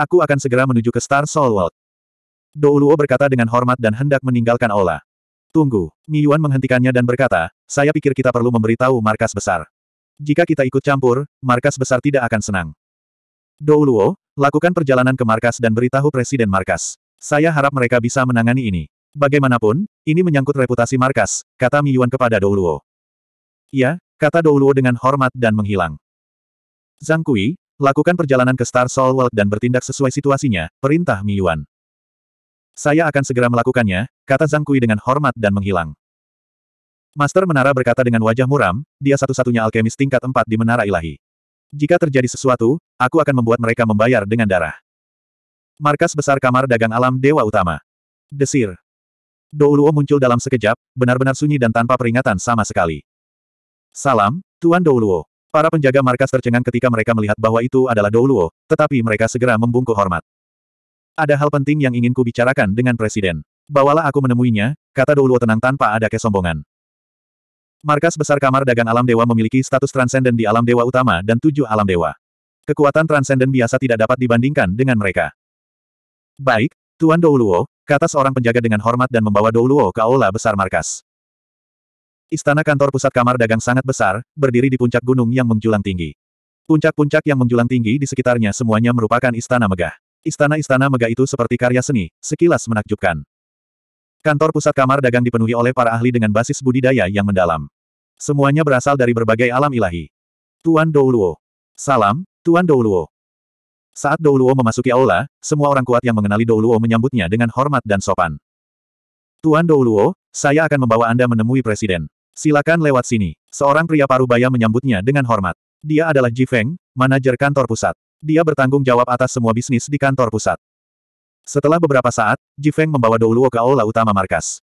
Aku akan segera menuju ke Star Soul World. Douluo berkata dengan hormat dan hendak meninggalkan Ola. Tunggu, Mi Yuan menghentikannya dan berkata, saya pikir kita perlu memberitahu markas besar. Jika kita ikut campur, markas besar tidak akan senang. Douluo, lakukan perjalanan ke markas dan beritahu Presiden Markas. Saya harap mereka bisa menangani ini. Bagaimanapun, ini menyangkut reputasi markas, kata Mi Yuan kepada Douluo. Ya, kata Douluo dengan hormat dan menghilang. Zhang Kui, Lakukan perjalanan ke Star Soul World dan bertindak sesuai situasinya, perintah Miyuan. Saya akan segera melakukannya, kata Zhang Kui dengan hormat dan menghilang. Master Menara berkata dengan wajah muram, dia satu-satunya alkemis tingkat empat di Menara Ilahi. Jika terjadi sesuatu, aku akan membuat mereka membayar dengan darah. Markas besar kamar dagang alam Dewa Utama. Desir. Douluo muncul dalam sekejap, benar-benar sunyi dan tanpa peringatan sama sekali. Salam, Tuan Douluo. Para penjaga markas tercengang ketika mereka melihat bahwa itu adalah Douluo, tetapi mereka segera membungkuk hormat. Ada hal penting yang ingin bicarakan dengan Presiden. Bawalah aku menemuinya, kata Douluo tenang tanpa ada kesombongan. Markas besar kamar dagang alam dewa memiliki status transenden di alam dewa utama dan tujuh alam dewa. Kekuatan transenden biasa tidak dapat dibandingkan dengan mereka. Baik, Tuan Douluo, kata seorang penjaga dengan hormat dan membawa Douluo ke aula besar markas. Istana kantor pusat kamar dagang sangat besar, berdiri di puncak gunung yang menjulang tinggi. Puncak-puncak yang menjulang tinggi di sekitarnya semuanya merupakan istana megah. Istana-istana megah itu seperti karya seni, sekilas menakjubkan. Kantor pusat kamar dagang dipenuhi oleh para ahli dengan basis budidaya yang mendalam. Semuanya berasal dari berbagai alam ilahi. Tuan Douluo. Salam, Tuan Douluo. Saat Douluo memasuki aula, semua orang kuat yang mengenali Douluo menyambutnya dengan hormat dan sopan. Tuan Douluo, saya akan membawa Anda menemui Presiden. Silakan lewat sini. Seorang pria paruh baya menyambutnya dengan hormat. Dia adalah Ji Feng, manajer kantor pusat. Dia bertanggung jawab atas semua bisnis di kantor pusat. Setelah beberapa saat, Ji Feng membawa Douluo ke aula utama markas.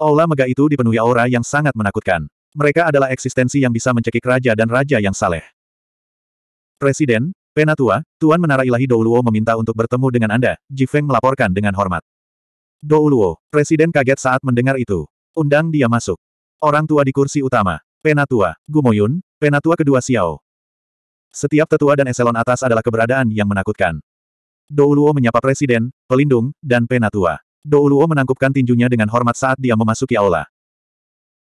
Aula mega itu dipenuhi aura yang sangat menakutkan. Mereka adalah eksistensi yang bisa mencekik raja dan raja yang saleh. Presiden, Penatua, Tuan Menara Ilahi Douluo meminta untuk bertemu dengan Anda, Ji Feng melaporkan dengan hormat. Douluo, Presiden kaget saat mendengar itu. Undang dia masuk. Orang tua di kursi utama. Penatua. Gumoyun, penatua kedua Xiao. Setiap tetua dan eselon atas adalah keberadaan yang menakutkan. Douluo menyapa presiden, pelindung, dan penatua. Douluo menangkupkan tinjunya dengan hormat saat dia memasuki aula.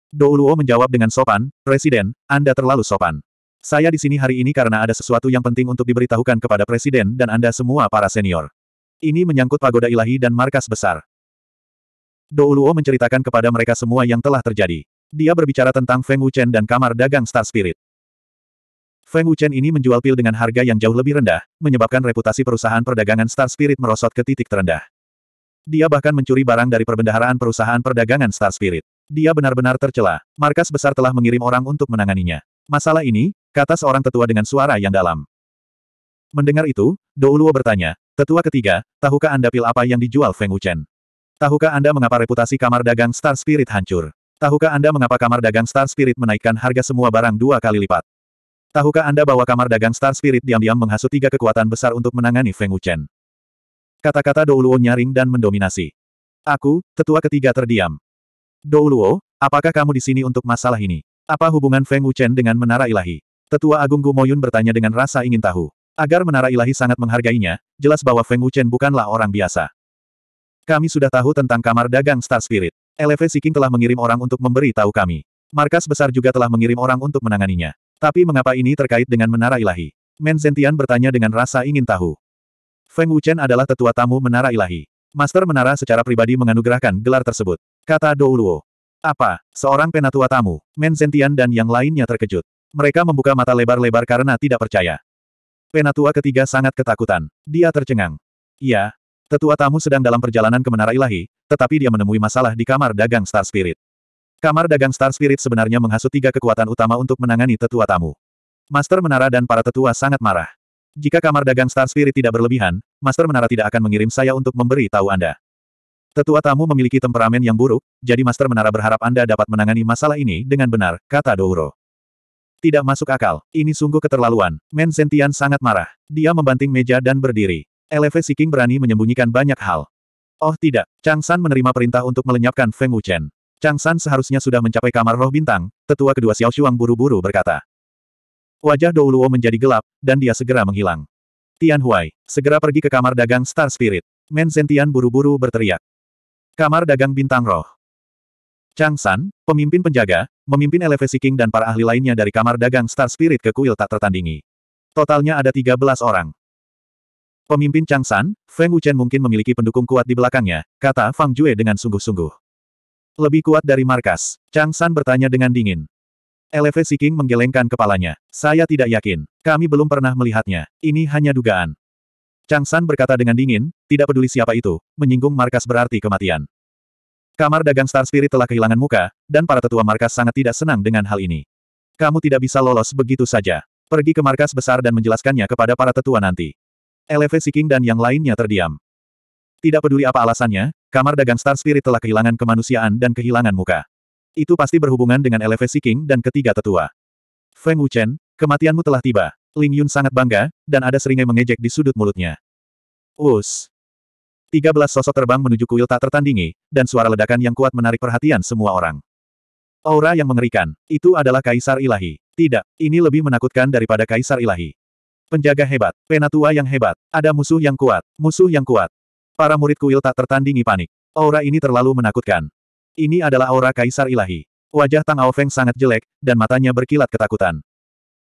Douluo menjawab dengan sopan, Presiden, Anda terlalu sopan. Saya di sini hari ini karena ada sesuatu yang penting untuk diberitahukan kepada Presiden dan Anda semua para senior. Ini menyangkut pagoda ilahi dan markas besar. Douluo menceritakan kepada mereka semua yang telah terjadi. Dia berbicara tentang Feng Wuchen dan kamar dagang Star Spirit. Feng Wuchen ini menjual pil dengan harga yang jauh lebih rendah, menyebabkan reputasi perusahaan perdagangan Star Spirit merosot ke titik terendah. Dia bahkan mencuri barang dari perbendaharaan perusahaan perdagangan Star Spirit. Dia benar-benar tercela. Markas besar telah mengirim orang untuk menanganinya. Masalah ini, kata seorang tetua dengan suara yang dalam. Mendengar itu, Douluo bertanya, Tetua ketiga, tahukah Anda pil apa yang dijual Feng Wuchen? Tahukah Anda mengapa reputasi kamar dagang Star Spirit hancur? Tahukah Anda mengapa kamar dagang Star Spirit menaikkan harga semua barang dua kali lipat? Tahukah Anda bahwa kamar dagang Star Spirit diam-diam menghasut tiga kekuatan besar untuk menangani Feng Wuchen? Kata-kata Douluo nyaring dan mendominasi. Aku, tetua ketiga terdiam. Douluo, apakah kamu di sini untuk masalah ini? Apa hubungan Feng Wuchen dengan Menara Ilahi? Tetua Agung Gumoyun bertanya dengan rasa ingin tahu. Agar Menara Ilahi sangat menghargainya, jelas bahwa Feng Wuchen bukanlah orang biasa. Kami sudah tahu tentang kamar dagang Star Spirit. LV Seeking telah mengirim orang untuk memberi tahu kami. Markas besar juga telah mengirim orang untuk menanganinya. Tapi mengapa ini terkait dengan menara ilahi? Men Zentian bertanya dengan rasa ingin tahu. Feng Wuchen adalah tetua tamu menara ilahi. Master menara secara pribadi menganugerahkan gelar tersebut. Kata Dou Douluo. Apa? Seorang penatua tamu, Men Zentian dan yang lainnya terkejut. Mereka membuka mata lebar-lebar karena tidak percaya. Penatua ketiga sangat ketakutan. Dia tercengang. Iya, Tetua tamu sedang dalam perjalanan ke Menara Ilahi, tetapi dia menemui masalah di kamar dagang Star Spirit. Kamar dagang Star Spirit sebenarnya menghasut tiga kekuatan utama untuk menangani tetua tamu. Master Menara dan para tetua sangat marah. Jika kamar dagang Star Spirit tidak berlebihan, Master Menara tidak akan mengirim saya untuk memberi tahu Anda. Tetua tamu memiliki temperamen yang buruk, jadi Master Menara berharap Anda dapat menangani masalah ini dengan benar, kata Douro. Tidak masuk akal, ini sungguh keterlaluan. Men Sentian sangat marah. Dia membanting meja dan berdiri. LFV Siking berani menyembunyikan banyak hal. Oh tidak, Chang San menerima perintah untuk melenyapkan Feng Wuchen. Chang San seharusnya sudah mencapai kamar roh bintang, tetua kedua Xiao Shuang buru-buru berkata. Wajah Douluo menjadi gelap, dan dia segera menghilang. Tian Huai, segera pergi ke kamar dagang Star Spirit. Men Zentian buru-buru berteriak. Kamar dagang bintang roh. Chang San, pemimpin penjaga, memimpin Eleve King dan para ahli lainnya dari kamar dagang Star Spirit ke kuil tak tertandingi. Totalnya ada 13 orang. Pemimpin Chang San, Feng Wuchen mungkin memiliki pendukung kuat di belakangnya, kata Fang Jue dengan sungguh-sungguh. Lebih kuat dari markas, Chang San bertanya dengan dingin. Eleve Siking menggelengkan kepalanya. Saya tidak yakin. Kami belum pernah melihatnya. Ini hanya dugaan. Chang San berkata dengan dingin, tidak peduli siapa itu, menyinggung markas berarti kematian. Kamar dagang Star Spirit telah kehilangan muka, dan para tetua markas sangat tidak senang dengan hal ini. Kamu tidak bisa lolos begitu saja. Pergi ke markas besar dan menjelaskannya kepada para tetua nanti. Eleve Siking dan yang lainnya terdiam. Tidak peduli apa alasannya, kamar dagang Star Spirit telah kehilangan kemanusiaan dan kehilangan muka. Itu pasti berhubungan dengan Eleve Siking dan ketiga tetua. Feng Wuchen, kematianmu telah tiba. Ling Yun sangat bangga, dan ada seringai mengejek di sudut mulutnya. Us. 13 sosok terbang menuju kuil tak tertandingi, dan suara ledakan yang kuat menarik perhatian semua orang. Aura yang mengerikan, itu adalah Kaisar Ilahi. Tidak, ini lebih menakutkan daripada Kaisar Ilahi. Penjaga hebat. Penatua yang hebat. Ada musuh yang kuat. Musuh yang kuat. Para murid kuil tak tertandingi panik. Aura ini terlalu menakutkan. Ini adalah aura Kaisar Ilahi. Wajah Tang Ao Feng sangat jelek, dan matanya berkilat ketakutan.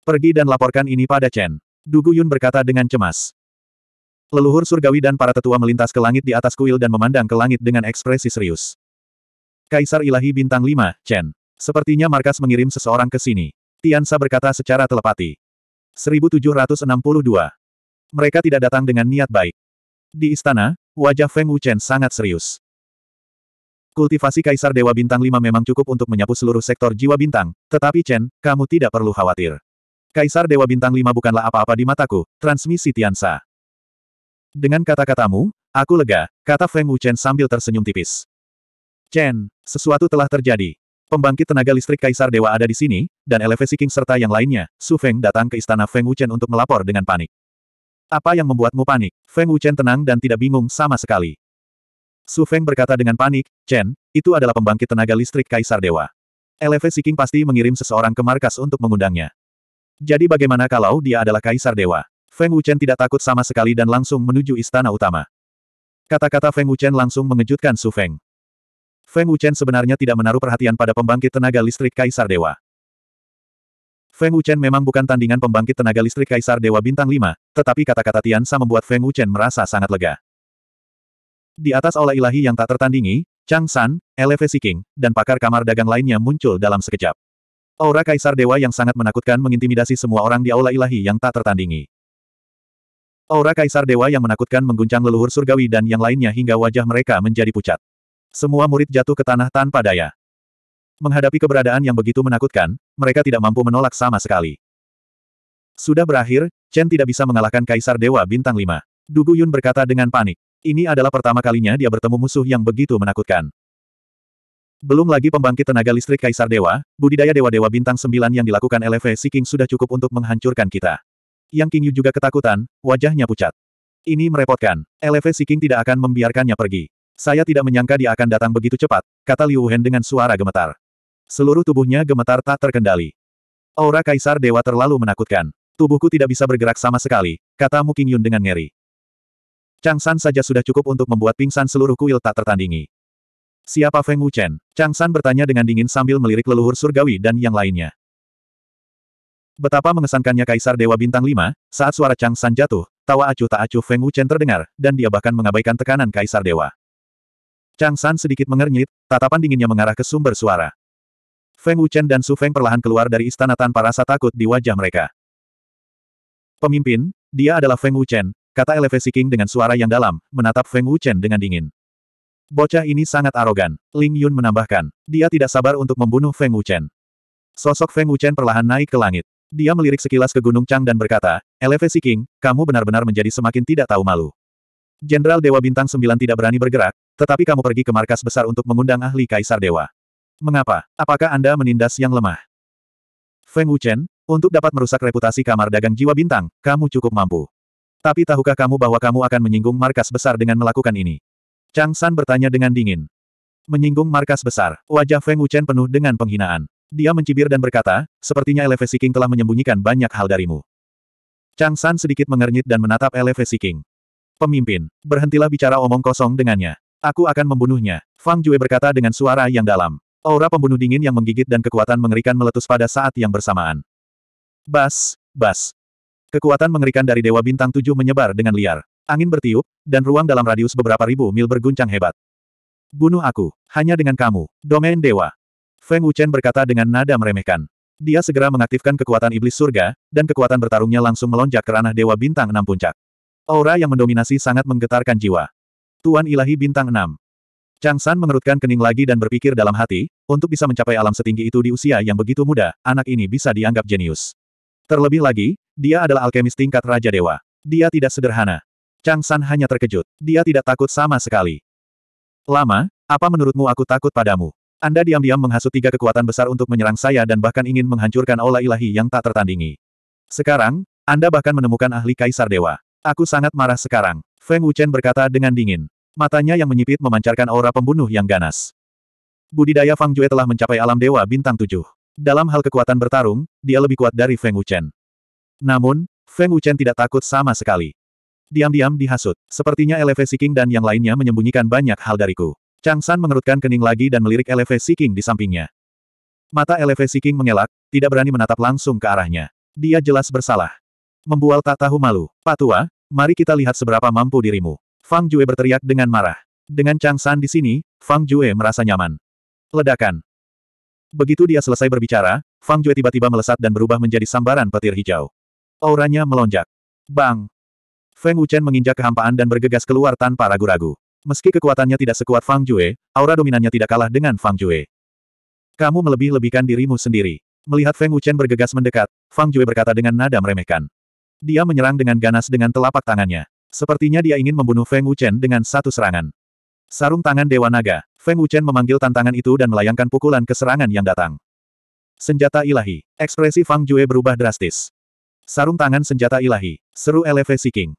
Pergi dan laporkan ini pada Chen. Dugu Yun berkata dengan cemas. Leluhur surgawi dan para tetua melintas ke langit di atas kuil dan memandang ke langit dengan ekspresi serius. Kaisar Ilahi Bintang 5, Chen. Sepertinya markas mengirim seseorang ke sini. Tian Sa berkata secara telepati. 1762. Mereka tidak datang dengan niat baik. Di istana, wajah Feng Wuchen sangat serius. Kultivasi Kaisar Dewa Bintang 5 memang cukup untuk menyapu seluruh sektor jiwa bintang, tetapi Chen, kamu tidak perlu khawatir. Kaisar Dewa Bintang 5 bukanlah apa-apa di mataku, transmisi Tiansa. Dengan kata-katamu, aku lega, kata Feng Wuchen sambil tersenyum tipis. Chen, sesuatu telah terjadi. Pembangkit tenaga listrik Kaisar Dewa ada di sini, dan Elevasi King serta yang lainnya, Su Feng datang ke istana Feng Wuchen untuk melapor dengan panik. Apa yang membuatmu panik? Feng Wuchen tenang dan tidak bingung sama sekali. Su Feng berkata dengan panik, Chen, itu adalah pembangkit tenaga listrik Kaisar Dewa. Elevasi King pasti mengirim seseorang ke markas untuk mengundangnya. Jadi bagaimana kalau dia adalah Kaisar Dewa? Feng Wuchen tidak takut sama sekali dan langsung menuju istana utama. Kata-kata Feng Wuchen langsung mengejutkan Su Feng. Feng Wuchen sebenarnya tidak menaruh perhatian pada pembangkit tenaga listrik Kaisar Dewa. Feng Wuchen memang bukan tandingan pembangkit tenaga listrik Kaisar Dewa Bintang 5, tetapi kata-kata Tian Tiansa membuat Feng Wuchen merasa sangat lega. Di atas aula ilahi yang tak tertandingi, Chang San, Elevasi King, dan pakar kamar dagang lainnya muncul dalam sekejap. Aura Kaisar Dewa yang sangat menakutkan mengintimidasi semua orang di aula ilahi yang tak tertandingi. Aura Kaisar Dewa yang menakutkan mengguncang leluhur surgawi dan yang lainnya hingga wajah mereka menjadi pucat. Semua murid jatuh ke tanah tanpa daya. Menghadapi keberadaan yang begitu menakutkan, mereka tidak mampu menolak sama sekali. Sudah berakhir, Chen tidak bisa mengalahkan Kaisar Dewa Bintang 5. Dugu Yun berkata dengan panik. Ini adalah pertama kalinya dia bertemu musuh yang begitu menakutkan. Belum lagi pembangkit tenaga listrik Kaisar Dewa, budidaya Dewa-Dewa Bintang 9 yang dilakukan LV Seeking sudah cukup untuk menghancurkan kita. Yang King Yu juga ketakutan, wajahnya pucat. Ini merepotkan. LV Seeking tidak akan membiarkannya pergi. Saya tidak menyangka dia akan datang begitu cepat, kata Liu Wen dengan suara gemetar. Seluruh tubuhnya gemetar tak terkendali. Aura Kaisar Dewa terlalu menakutkan. Tubuhku tidak bisa bergerak sama sekali, kata Mu Qingyun dengan ngeri. Chang San saja sudah cukup untuk membuat pingsan seluruh kuil tak tertandingi. Siapa Feng Wuchen? Chang San bertanya dengan dingin sambil melirik leluhur surgawi dan yang lainnya. Betapa mengesankannya Kaisar Dewa Bintang 5, saat suara Chang San jatuh, tawa acuh tak acuh Feng Wuchen terdengar, dan dia bahkan mengabaikan tekanan Kaisar Dewa. Chang San sedikit mengernyit, tatapan dinginnya mengarah ke sumber suara. Feng Wuchen dan Su Feng perlahan keluar dari istana tanpa rasa takut di wajah mereka. Pemimpin, dia adalah Feng Wuchen, kata Elevasi King dengan suara yang dalam, menatap Feng Wuchen dengan dingin. Bocah ini sangat arogan, Ling Yun menambahkan. Dia tidak sabar untuk membunuh Feng Wuchen. Sosok Feng Wuchen perlahan naik ke langit. Dia melirik sekilas ke Gunung Chang dan berkata, Elevasi King, kamu benar-benar menjadi semakin tidak tahu malu. Jenderal Dewa Bintang sembilan tidak berani bergerak, tetapi kamu pergi ke markas besar untuk mengundang ahli kaisar dewa. Mengapa? Apakah Anda menindas yang lemah? Feng Wuchen, untuk dapat merusak reputasi kamar dagang jiwa bintang, kamu cukup mampu. Tapi tahukah kamu bahwa kamu akan menyinggung markas besar dengan melakukan ini? Chang San bertanya dengan dingin. Menyinggung markas besar, wajah Feng Wuchen penuh dengan penghinaan. Dia mencibir dan berkata, sepertinya Elevesi King telah menyembunyikan banyak hal darimu. Chang San sedikit mengernyit dan menatap Elevesi King. Pemimpin, berhentilah bicara omong kosong dengannya. Aku akan membunuhnya. Fang Jue berkata dengan suara yang dalam. Aura pembunuh dingin yang menggigit dan kekuatan mengerikan meletus pada saat yang bersamaan. Bas, bas. Kekuatan mengerikan dari Dewa Bintang Tujuh menyebar dengan liar. Angin bertiup, dan ruang dalam radius beberapa ribu mil berguncang hebat. Bunuh aku, hanya dengan kamu, domain dewa. Feng Wuchen berkata dengan nada meremehkan. Dia segera mengaktifkan kekuatan iblis surga, dan kekuatan bertarungnya langsung melonjak ke ranah Dewa Bintang Enam Puncak. Aura yang mendominasi sangat menggetarkan jiwa. Tuan Ilahi Bintang 6. Chang San mengerutkan kening lagi dan berpikir dalam hati, untuk bisa mencapai alam setinggi itu di usia yang begitu muda, anak ini bisa dianggap jenius. Terlebih lagi, dia adalah alkemis tingkat Raja Dewa. Dia tidak sederhana. Chang San hanya terkejut. Dia tidak takut sama sekali. Lama, apa menurutmu aku takut padamu? Anda diam-diam menghasut tiga kekuatan besar untuk menyerang saya dan bahkan ingin menghancurkan aula ilahi yang tak tertandingi. Sekarang, Anda bahkan menemukan ahli kaisar dewa. Aku sangat marah sekarang. Feng Wuchen berkata dengan dingin. Matanya yang menyipit memancarkan aura pembunuh yang ganas. Budidaya Fang Jue telah mencapai alam dewa bintang tujuh. Dalam hal kekuatan bertarung, dia lebih kuat dari Feng Wuchen. Namun, Feng Wuchen tidak takut sama sekali. Diam-diam dihasut. Sepertinya LV King dan yang lainnya menyembunyikan banyak hal dariku. Chang San mengerutkan kening lagi dan melirik LV King di sampingnya. Mata LV King mengelak, tidak berani menatap langsung ke arahnya. Dia jelas bersalah. Membual tak tahu malu. Patua, Mari kita lihat seberapa mampu dirimu. Fang Jue berteriak dengan marah. Dengan Chang San di sini, Fang Jue merasa nyaman. Ledakan. Begitu dia selesai berbicara, Fang Jue tiba-tiba melesat dan berubah menjadi sambaran petir hijau. Auranya melonjak. Bang! Feng Wuchen menginjak kehampaan dan bergegas keluar tanpa ragu-ragu. Meski kekuatannya tidak sekuat Fang Jue, aura dominannya tidak kalah dengan Fang Jue. Kamu melebih-lebihkan dirimu sendiri. Melihat Feng Wuchen bergegas mendekat, Fang Jue berkata dengan nada meremehkan. Dia menyerang dengan ganas dengan telapak tangannya. Sepertinya dia ingin membunuh Feng Wuchen dengan satu serangan. Sarung tangan Dewa Naga, Feng Wuchen memanggil tantangan itu dan melayangkan pukulan ke serangan yang datang. Senjata ilahi, ekspresi Fang Jue berubah drastis. Sarung tangan senjata ilahi, seru Eleve King.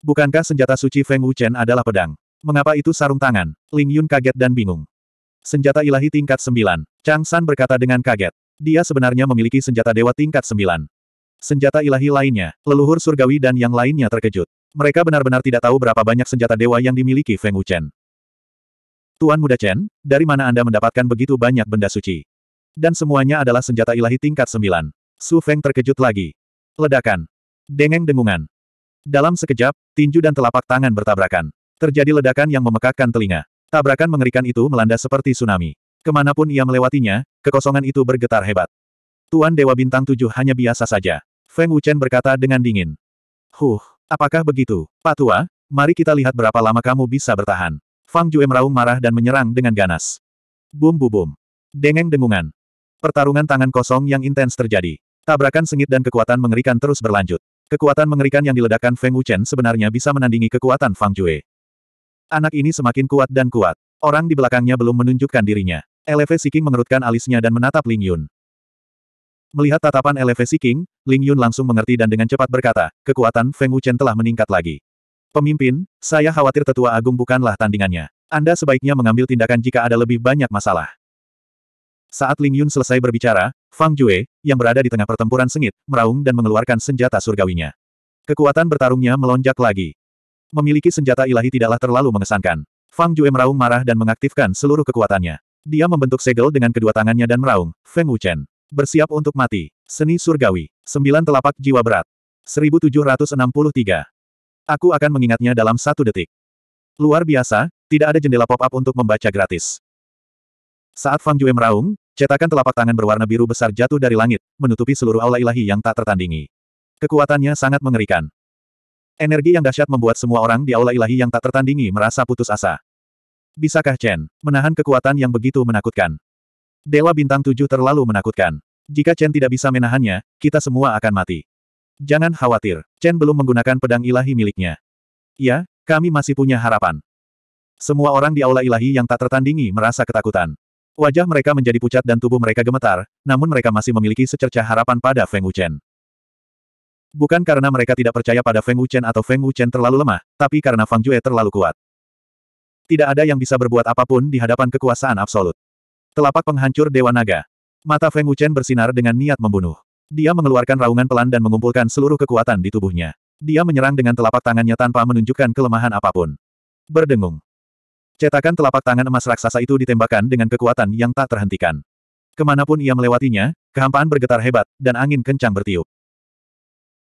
Bukankah senjata suci Feng Wuchen adalah pedang? Mengapa itu sarung tangan? Ling Yun kaget dan bingung. Senjata ilahi tingkat 9. Chang San berkata dengan kaget. Dia sebenarnya memiliki senjata dewa tingkat 9 senjata ilahi lainnya, leluhur surgawi dan yang lainnya terkejut. Mereka benar-benar tidak tahu berapa banyak senjata dewa yang dimiliki Feng Wuchen. Tuan Muda Chen, dari mana Anda mendapatkan begitu banyak benda suci? Dan semuanya adalah senjata ilahi tingkat sembilan. Su Feng terkejut lagi. Ledakan. Dengeng dengungan. Dalam sekejap, tinju dan telapak tangan bertabrakan. Terjadi ledakan yang memekakkan telinga. Tabrakan mengerikan itu melanda seperti tsunami. Kemanapun ia melewatinya, kekosongan itu bergetar hebat. Tuan Dewa Bintang Tujuh hanya biasa saja. Feng Wuchen berkata dengan dingin. Huh, apakah begitu? Pak Tua, mari kita lihat berapa lama kamu bisa bertahan. Fang Jue meraung marah dan menyerang dengan ganas. Bum bu bum. Dengeng dengungan. Pertarungan tangan kosong yang intens terjadi. Tabrakan sengit dan kekuatan mengerikan terus berlanjut. Kekuatan mengerikan yang diledakkan Feng Wuchen sebenarnya bisa menandingi kekuatan Fang Jue. Anak ini semakin kuat dan kuat. Orang di belakangnya belum menunjukkan dirinya. Eleve Siking mengerutkan alisnya dan menatap Ling Yun. Melihat tatapan elevasi King, Ling Yun langsung mengerti dan dengan cepat berkata, kekuatan Feng Wuchen telah meningkat lagi. Pemimpin, saya khawatir tetua agung bukanlah tandingannya. Anda sebaiknya mengambil tindakan jika ada lebih banyak masalah. Saat Ling Yun selesai berbicara, Fang Jue, yang berada di tengah pertempuran sengit, meraung dan mengeluarkan senjata surgawinya. Kekuatan bertarungnya melonjak lagi. Memiliki senjata ilahi tidaklah terlalu mengesankan. Fang Jue meraung marah dan mengaktifkan seluruh kekuatannya. Dia membentuk segel dengan kedua tangannya dan meraung, Feng Wuchen. Bersiap untuk mati. Seni surgawi. Sembilan telapak jiwa berat. 1763. Aku akan mengingatnya dalam satu detik. Luar biasa, tidak ada jendela pop-up untuk membaca gratis. Saat Fang Jue meraung, cetakan telapak tangan berwarna biru besar jatuh dari langit, menutupi seluruh aula ilahi yang tak tertandingi. Kekuatannya sangat mengerikan. Energi yang dahsyat membuat semua orang di aula ilahi yang tak tertandingi merasa putus asa. Bisakah Chen menahan kekuatan yang begitu menakutkan? Dewa bintang tujuh terlalu menakutkan. Jika Chen tidak bisa menahannya, kita semua akan mati. Jangan khawatir, Chen belum menggunakan pedang ilahi miliknya. Ya, kami masih punya harapan. Semua orang di aula ilahi yang tak tertandingi merasa ketakutan. Wajah mereka menjadi pucat dan tubuh mereka gemetar, namun mereka masih memiliki secercah harapan pada Feng Wuchen. Bukan karena mereka tidak percaya pada Feng Wuchen atau Feng Wuchen terlalu lemah, tapi karena Fang Jue terlalu kuat. Tidak ada yang bisa berbuat apapun di hadapan kekuasaan absolut. Telapak penghancur Dewa Naga. Mata Feng Wuchen bersinar dengan niat membunuh. Dia mengeluarkan raungan pelan dan mengumpulkan seluruh kekuatan di tubuhnya. Dia menyerang dengan telapak tangannya tanpa menunjukkan kelemahan apapun. Berdengung. Cetakan telapak tangan emas raksasa itu ditembakkan dengan kekuatan yang tak terhentikan. Kemanapun ia melewatinya, kehampaan bergetar hebat, dan angin kencang bertiup.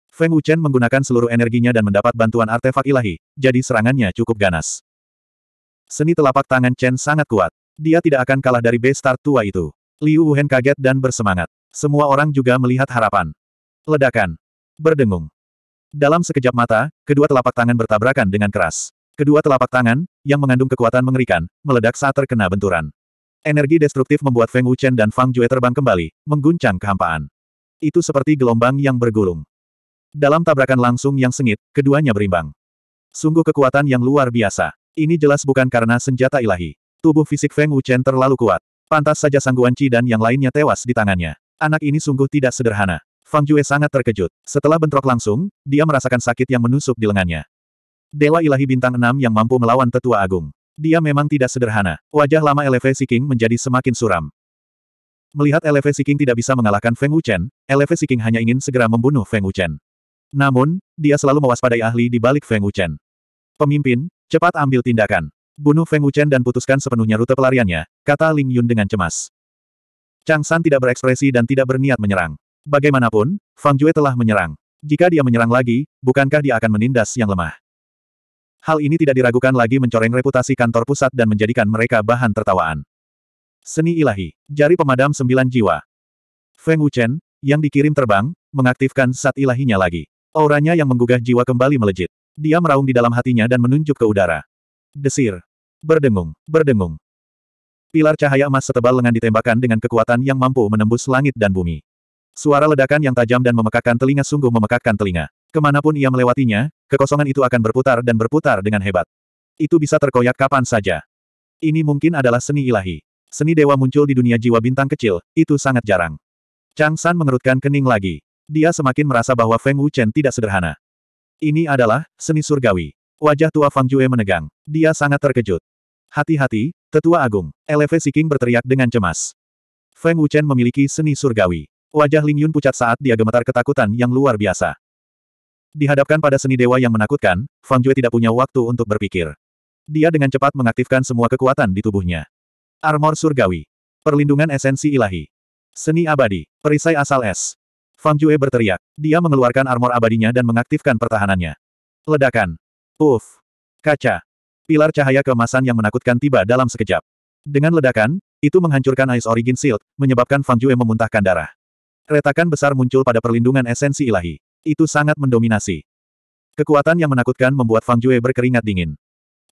Feng Wuchen menggunakan seluruh energinya dan mendapat bantuan artefak ilahi, jadi serangannya cukup ganas. Seni telapak tangan Chen sangat kuat. Dia tidak akan kalah dari b tua itu. Liu Wuhen kaget dan bersemangat. Semua orang juga melihat harapan. Ledakan. Berdengung. Dalam sekejap mata, kedua telapak tangan bertabrakan dengan keras. Kedua telapak tangan, yang mengandung kekuatan mengerikan, meledak saat terkena benturan. Energi destruktif membuat Feng Wuchen dan Fang Jue terbang kembali, mengguncang kehampaan. Itu seperti gelombang yang bergulung. Dalam tabrakan langsung yang sengit, keduanya berimbang. Sungguh kekuatan yang luar biasa. Ini jelas bukan karena senjata ilahi. Tubuh fisik Feng Wuchen terlalu kuat. Pantas saja Sangguan Qi dan yang lainnya tewas di tangannya. Anak ini sungguh tidak sederhana. Fang Jue sangat terkejut. Setelah bentrok langsung, dia merasakan sakit yang menusuk di lengannya. Dewa ilahi bintang enam yang mampu melawan tetua agung. Dia memang tidak sederhana. Wajah lama LV Siking menjadi semakin suram. Melihat LV Siking tidak bisa mengalahkan Feng Wuchen, LV Siking hanya ingin segera membunuh Feng Wuchen. Namun, dia selalu mewaspadai ahli di balik Feng Wuchen. Pemimpin, cepat ambil tindakan. Bunuh Feng Wuchen dan putuskan sepenuhnya rute pelariannya, kata Ling Yun dengan cemas. Chang San tidak berekspresi dan tidak berniat menyerang. Bagaimanapun, Fang Jue telah menyerang. Jika dia menyerang lagi, bukankah dia akan menindas yang lemah? Hal ini tidak diragukan lagi mencoreng reputasi kantor pusat dan menjadikan mereka bahan tertawaan. Seni ilahi, jari pemadam sembilan jiwa. Feng Wuchen, yang dikirim terbang, mengaktifkan saat ilahinya lagi. Auranya yang menggugah jiwa kembali melejit. Dia meraung di dalam hatinya dan menunjuk ke udara. Desir, Berdengung, berdengung. Pilar cahaya emas setebal lengan ditembakkan dengan kekuatan yang mampu menembus langit dan bumi. Suara ledakan yang tajam dan memekakkan telinga sungguh memekakkan telinga. Kemanapun ia melewatinya, kekosongan itu akan berputar dan berputar dengan hebat. Itu bisa terkoyak kapan saja. Ini mungkin adalah seni ilahi. Seni dewa muncul di dunia jiwa bintang kecil, itu sangat jarang. Chang San mengerutkan kening lagi. Dia semakin merasa bahwa Feng Wuchen tidak sederhana. Ini adalah seni surgawi. Wajah tua Fang Jue menegang. Dia sangat terkejut. Hati-hati, tetua agung. Eleve Siking berteriak dengan cemas. Feng Wuchen memiliki seni surgawi. Wajah Ling Yun pucat saat dia gemetar ketakutan yang luar biasa. Dihadapkan pada seni dewa yang menakutkan, Fang Jue tidak punya waktu untuk berpikir. Dia dengan cepat mengaktifkan semua kekuatan di tubuhnya. Armor surgawi. Perlindungan esensi ilahi. Seni abadi. Perisai asal es. Fang Jue berteriak. Dia mengeluarkan armor abadinya dan mengaktifkan pertahanannya. Ledakan. Uff, Kaca! Pilar cahaya keemasan yang menakutkan tiba dalam sekejap. Dengan ledakan, itu menghancurkan Ice Origin Shield, menyebabkan Fang Jue memuntahkan darah. Retakan besar muncul pada perlindungan esensi ilahi. Itu sangat mendominasi. Kekuatan yang menakutkan membuat Fang Jue berkeringat dingin.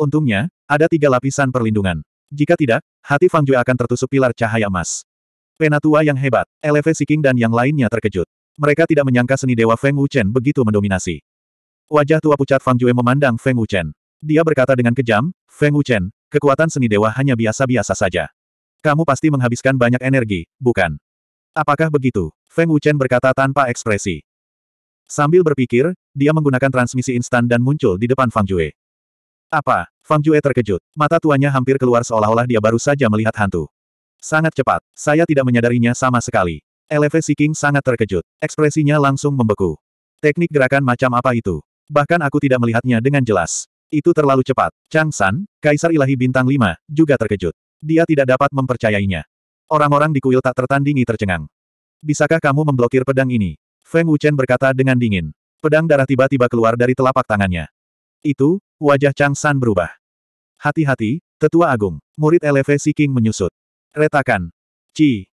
Untungnya, ada tiga lapisan perlindungan. Jika tidak, hati Fang Jue akan tertusuk pilar cahaya emas. Penatua yang hebat, Elevesi Siking dan yang lainnya terkejut. Mereka tidak menyangka seni Dewa Feng Wuchen begitu mendominasi. Wajah tua pucat Fang Jue memandang Feng Wuchen. Dia berkata dengan kejam, Feng Wuchen, kekuatan seni dewa hanya biasa-biasa saja. Kamu pasti menghabiskan banyak energi, bukan? Apakah begitu? Feng Wuchen berkata tanpa ekspresi. Sambil berpikir, dia menggunakan transmisi instan dan muncul di depan Fang Jue. Apa? Fang Jue terkejut. Mata tuanya hampir keluar seolah-olah dia baru saja melihat hantu. Sangat cepat. Saya tidak menyadarinya sama sekali. Eleve Siking sangat terkejut. Ekspresinya langsung membeku. Teknik gerakan macam apa itu? Bahkan aku tidak melihatnya dengan jelas. Itu terlalu cepat. Chang San, Kaisar Ilahi Bintang 5, juga terkejut. Dia tidak dapat mempercayainya. Orang-orang di kuil tak tertandingi tercengang. Bisakah kamu memblokir pedang ini? Feng Wuchen berkata dengan dingin. Pedang darah tiba-tiba keluar dari telapak tangannya. Itu, wajah Chang San berubah. Hati-hati, Tetua Agung, murid LV King menyusut. Retakan. Ci.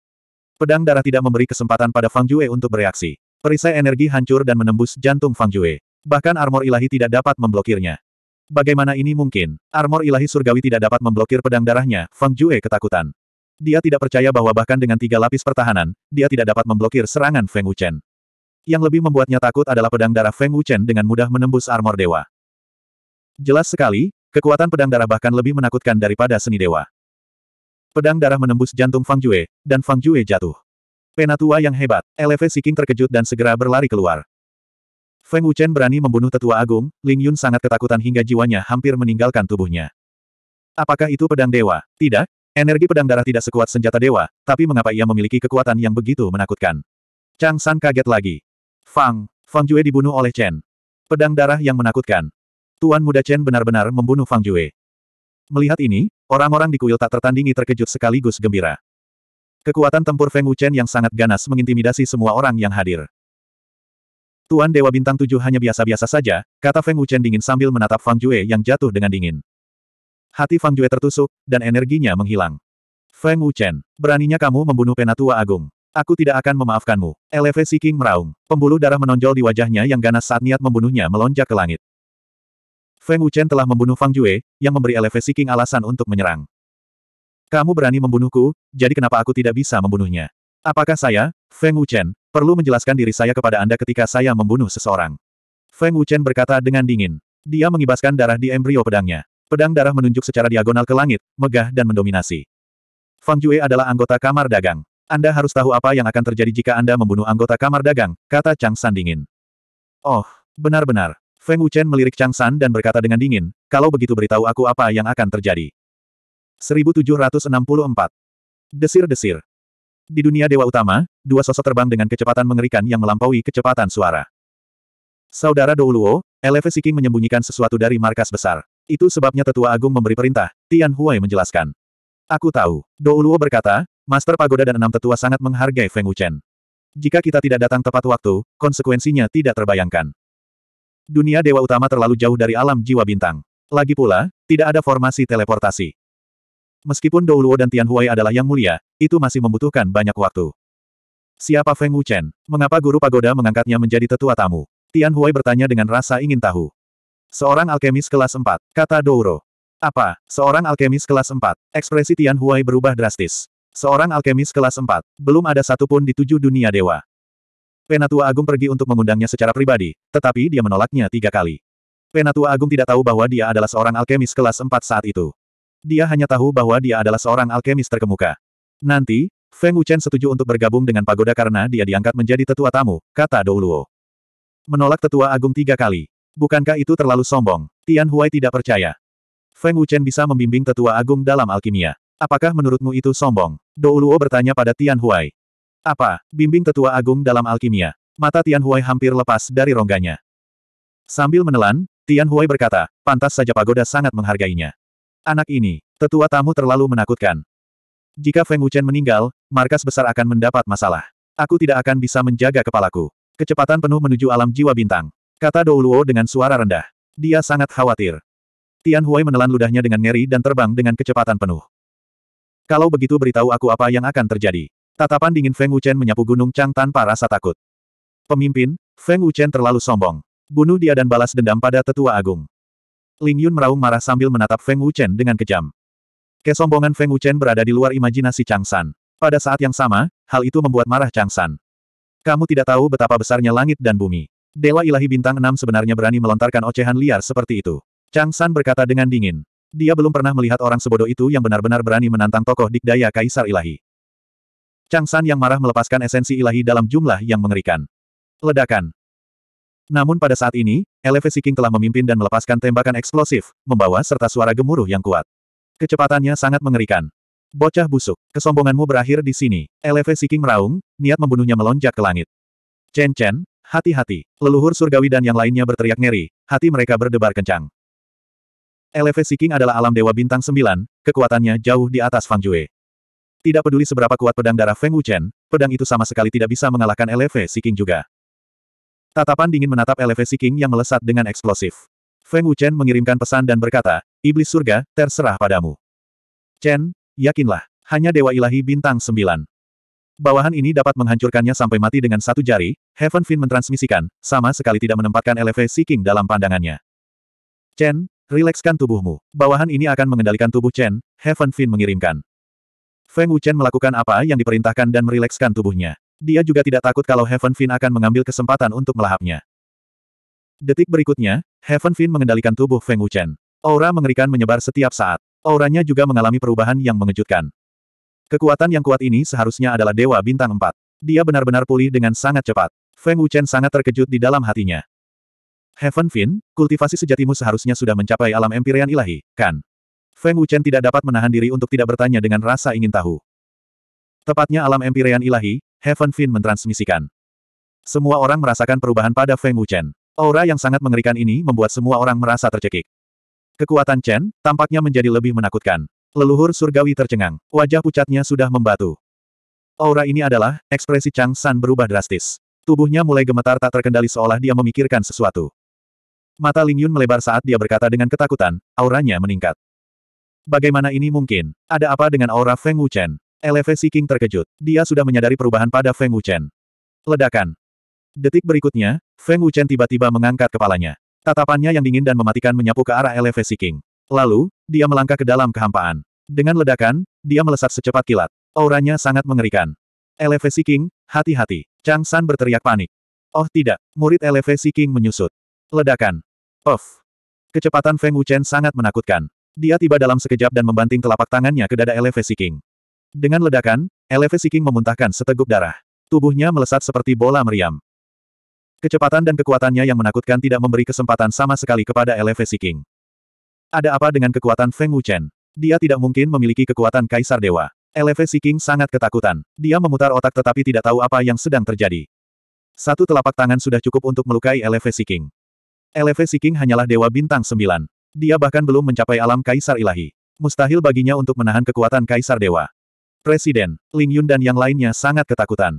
Pedang darah tidak memberi kesempatan pada Fang Jue untuk bereaksi. Perisai energi hancur dan menembus jantung Fang Jue. Bahkan armor ilahi tidak dapat memblokirnya. Bagaimana ini mungkin? Armor ilahi surgawi tidak dapat memblokir pedang darahnya, Feng Jue ketakutan. Dia tidak percaya bahwa bahkan dengan tiga lapis pertahanan, dia tidak dapat memblokir serangan Feng Wuchen. Yang lebih membuatnya takut adalah pedang darah Feng Wuchen dengan mudah menembus armor dewa. Jelas sekali, kekuatan pedang darah bahkan lebih menakutkan daripada seni dewa. Pedang darah menembus jantung Fang Jue, dan Fang Jue jatuh. Penatua yang hebat, Eleve Siking terkejut dan segera berlari keluar. Feng Wuchen berani membunuh tetua agung, Ling Yun sangat ketakutan hingga jiwanya hampir meninggalkan tubuhnya. Apakah itu pedang dewa? Tidak, energi pedang darah tidak sekuat senjata dewa, tapi mengapa ia memiliki kekuatan yang begitu menakutkan? Chang San kaget lagi. Fang, Fang Jue dibunuh oleh Chen. Pedang darah yang menakutkan. Tuan muda Chen benar-benar membunuh Fang Jue. Melihat ini, orang-orang di kuil tak tertandingi terkejut sekaligus gembira. Kekuatan tempur Feng Wuchen yang sangat ganas mengintimidasi semua orang yang hadir. Tuan Dewa Bintang Tujuh hanya biasa-biasa saja, kata Feng Wuchen dingin sambil menatap Fang Jue yang jatuh dengan dingin. Hati Fang Jue tertusuk, dan energinya menghilang. Feng Wuchen, beraninya kamu membunuh Penatua Agung. Aku tidak akan memaafkanmu. LV Siking meraung. Pembuluh darah menonjol di wajahnya yang ganas saat niat membunuhnya melonjak ke langit. Feng Wuchen telah membunuh Fang Jue, yang memberi LV Siking alasan untuk menyerang. Kamu berani membunuhku, jadi kenapa aku tidak bisa membunuhnya? Apakah saya, Feng Wuchen, perlu menjelaskan diri saya kepada Anda ketika saya membunuh seseorang? Feng Wuchen berkata dengan dingin. Dia mengibaskan darah di embrio pedangnya. Pedang darah menunjuk secara diagonal ke langit, megah dan mendominasi. Fang Jue adalah anggota kamar dagang. Anda harus tahu apa yang akan terjadi jika Anda membunuh anggota kamar dagang, kata Chang San dingin. Oh, benar-benar. Feng Wuchen melirik Chang San dan berkata dengan dingin, kalau begitu beritahu aku apa yang akan terjadi. 1764. Desir-desir. Di dunia dewa utama, dua sosok terbang dengan kecepatan mengerikan yang melampaui kecepatan suara. Saudara Douluo, Eleve Siking menyembunyikan sesuatu dari markas besar. Itu sebabnya tetua agung memberi perintah, Tian Huai menjelaskan. Aku tahu, Douluo berkata, Master Pagoda dan enam tetua sangat menghargai Feng Wuchen. Jika kita tidak datang tepat waktu, konsekuensinya tidak terbayangkan. Dunia dewa utama terlalu jauh dari alam jiwa bintang. Lagi pula, tidak ada formasi teleportasi. Meskipun Douluo dan Tianhuai adalah yang mulia, itu masih membutuhkan banyak waktu. Siapa Feng Wuchen? Mengapa guru pagoda mengangkatnya menjadi tetua tamu? Tianhuai bertanya dengan rasa ingin tahu. Seorang alkemis kelas 4, kata Douro. Apa? Seorang alkemis kelas 4. Ekspresi Tianhuai berubah drastis. Seorang alkemis kelas 4. Belum ada satu pun di tujuh dunia dewa. Penatua Agung pergi untuk mengundangnya secara pribadi, tetapi dia menolaknya tiga kali. Penatua Agung tidak tahu bahwa dia adalah seorang alkemis kelas 4 saat itu. Dia hanya tahu bahwa dia adalah seorang alkemis terkemuka. Nanti, Feng Wuchen setuju untuk bergabung dengan pagoda karena dia diangkat menjadi tetua tamu, kata Douluo. Menolak tetua agung tiga kali. Bukankah itu terlalu sombong? Tian Huai tidak percaya. Feng Wuchen bisa membimbing tetua agung dalam alkimia. Apakah menurutmu itu sombong? Douluo bertanya pada Tian Huai. Apa, bimbing tetua agung dalam alkimia? Mata Tian Huai hampir lepas dari rongganya. Sambil menelan, Tian Huai berkata, pantas saja pagoda sangat menghargainya. Anak ini, tetua tamu terlalu menakutkan. Jika Feng Wuchen meninggal, markas besar akan mendapat masalah. Aku tidak akan bisa menjaga kepalaku. Kecepatan penuh menuju alam jiwa bintang. Kata Douluo dengan suara rendah. Dia sangat khawatir. Tian Huai menelan ludahnya dengan ngeri dan terbang dengan kecepatan penuh. Kalau begitu beritahu aku apa yang akan terjadi. Tatapan dingin Feng Wuchen menyapu Gunung Chang tanpa rasa takut. Pemimpin, Feng Wuchen terlalu sombong. Bunuh dia dan balas dendam pada tetua agung. Ling Yun meraung marah sambil menatap Feng Wuchen dengan kejam. Kesombongan Feng Wuchen berada di luar imajinasi Chang San. Pada saat yang sama, hal itu membuat marah Chang San. Kamu tidak tahu betapa besarnya langit dan bumi. Dewa ilahi bintang enam sebenarnya berani melontarkan ocehan liar seperti itu. Chang San berkata dengan dingin. Dia belum pernah melihat orang sebodoh itu yang benar-benar berani menantang tokoh dikdaya Kaisar Ilahi. Chang San yang marah melepaskan esensi ilahi dalam jumlah yang mengerikan. Ledakan. Namun pada saat ini, Elevate King telah memimpin dan melepaskan tembakan eksplosif, membawa serta suara gemuruh yang kuat. Kecepatannya sangat mengerikan. Bocah busuk, kesombonganmu berakhir di sini. Elevate King meraung, niat membunuhnya melonjak ke langit. Chen Chen, hati-hati. Leluhur surgawi dan yang lainnya berteriak ngeri, hati mereka berdebar kencang. Elevate King adalah alam dewa bintang sembilan, kekuatannya jauh di atas Fang Jue. Tidak peduli seberapa kuat pedang darah Feng Wuchen, pedang itu sama sekali tidak bisa mengalahkan Eleve King juga. Tatapan dingin menatap elevasi King yang melesat dengan eksplosif. Feng Wuchen mengirimkan pesan dan berkata, Iblis surga, terserah padamu. Chen, yakinlah, hanya Dewa Ilahi Bintang sembilan. Bawahan ini dapat menghancurkannya sampai mati dengan satu jari, Heaven Fin mentransmisikan, sama sekali tidak menempatkan elevasi King dalam pandangannya. Chen, rilekskan tubuhmu. Bawahan ini akan mengendalikan tubuh Chen, Heaven Fin mengirimkan. Feng Wuchen melakukan apa yang diperintahkan dan merilekskan tubuhnya. Dia juga tidak takut kalau Heaven Fin akan mengambil kesempatan untuk melahapnya. Detik berikutnya, Heaven Fin mengendalikan tubuh Feng Wuchen. Aura mengerikan menyebar setiap saat. Auranya juga mengalami perubahan yang mengejutkan. Kekuatan yang kuat ini seharusnya adalah Dewa Bintang 4. Dia benar-benar pulih dengan sangat cepat. Feng Wuchen sangat terkejut di dalam hatinya. Heaven Fin, kultivasi sejatimu seharusnya sudah mencapai alam empirian ilahi, kan? Feng Wuchen tidak dapat menahan diri untuk tidak bertanya dengan rasa ingin tahu. Tepatnya alam empirian ilahi, Heaven Fin mentransmisikan. Semua orang merasakan perubahan pada Feng Wuchen. Aura yang sangat mengerikan ini membuat semua orang merasa tercekik. Kekuatan Chen, tampaknya menjadi lebih menakutkan. Leluhur surgawi tercengang, wajah pucatnya sudah membatu. Aura ini adalah, ekspresi Chang San berubah drastis. Tubuhnya mulai gemetar tak terkendali seolah dia memikirkan sesuatu. Mata Ling Yun melebar saat dia berkata dengan ketakutan, auranya meningkat. Bagaimana ini mungkin? Ada apa dengan aura Feng Wuchen? Eleve King terkejut. Dia sudah menyadari perubahan pada Feng Wuchen. Ledakan. Detik berikutnya, Feng Wuchen tiba-tiba mengangkat kepalanya. Tatapannya yang dingin dan mematikan menyapu ke arah Eleve King. Lalu, dia melangkah ke dalam kehampaan. Dengan ledakan, dia melesat secepat kilat. Auranya sangat mengerikan. Eleve King, hati-hati. Chang San berteriak panik. Oh tidak, murid Eleve King menyusut. Ledakan. Puff. Kecepatan Feng Wuchen sangat menakutkan. Dia tiba dalam sekejap dan membanting telapak tangannya ke dada Eleve King. Dengan ledakan, Eleve Siking memuntahkan seteguk darah. Tubuhnya melesat seperti bola meriam. Kecepatan dan kekuatannya yang menakutkan tidak memberi kesempatan sama sekali kepada Eleve Siking. Ada apa dengan kekuatan Feng Wuchen? Dia tidak mungkin memiliki kekuatan Kaisar Dewa. Eleve Siking sangat ketakutan. Dia memutar otak tetapi tidak tahu apa yang sedang terjadi. Satu telapak tangan sudah cukup untuk melukai Eleve Siking. Eleve Siking hanyalah dewa bintang sembilan. Dia bahkan belum mencapai alam kaisar ilahi. Mustahil baginya untuk menahan kekuatan kaisar dewa. Presiden, Ling Yun dan yang lainnya sangat ketakutan.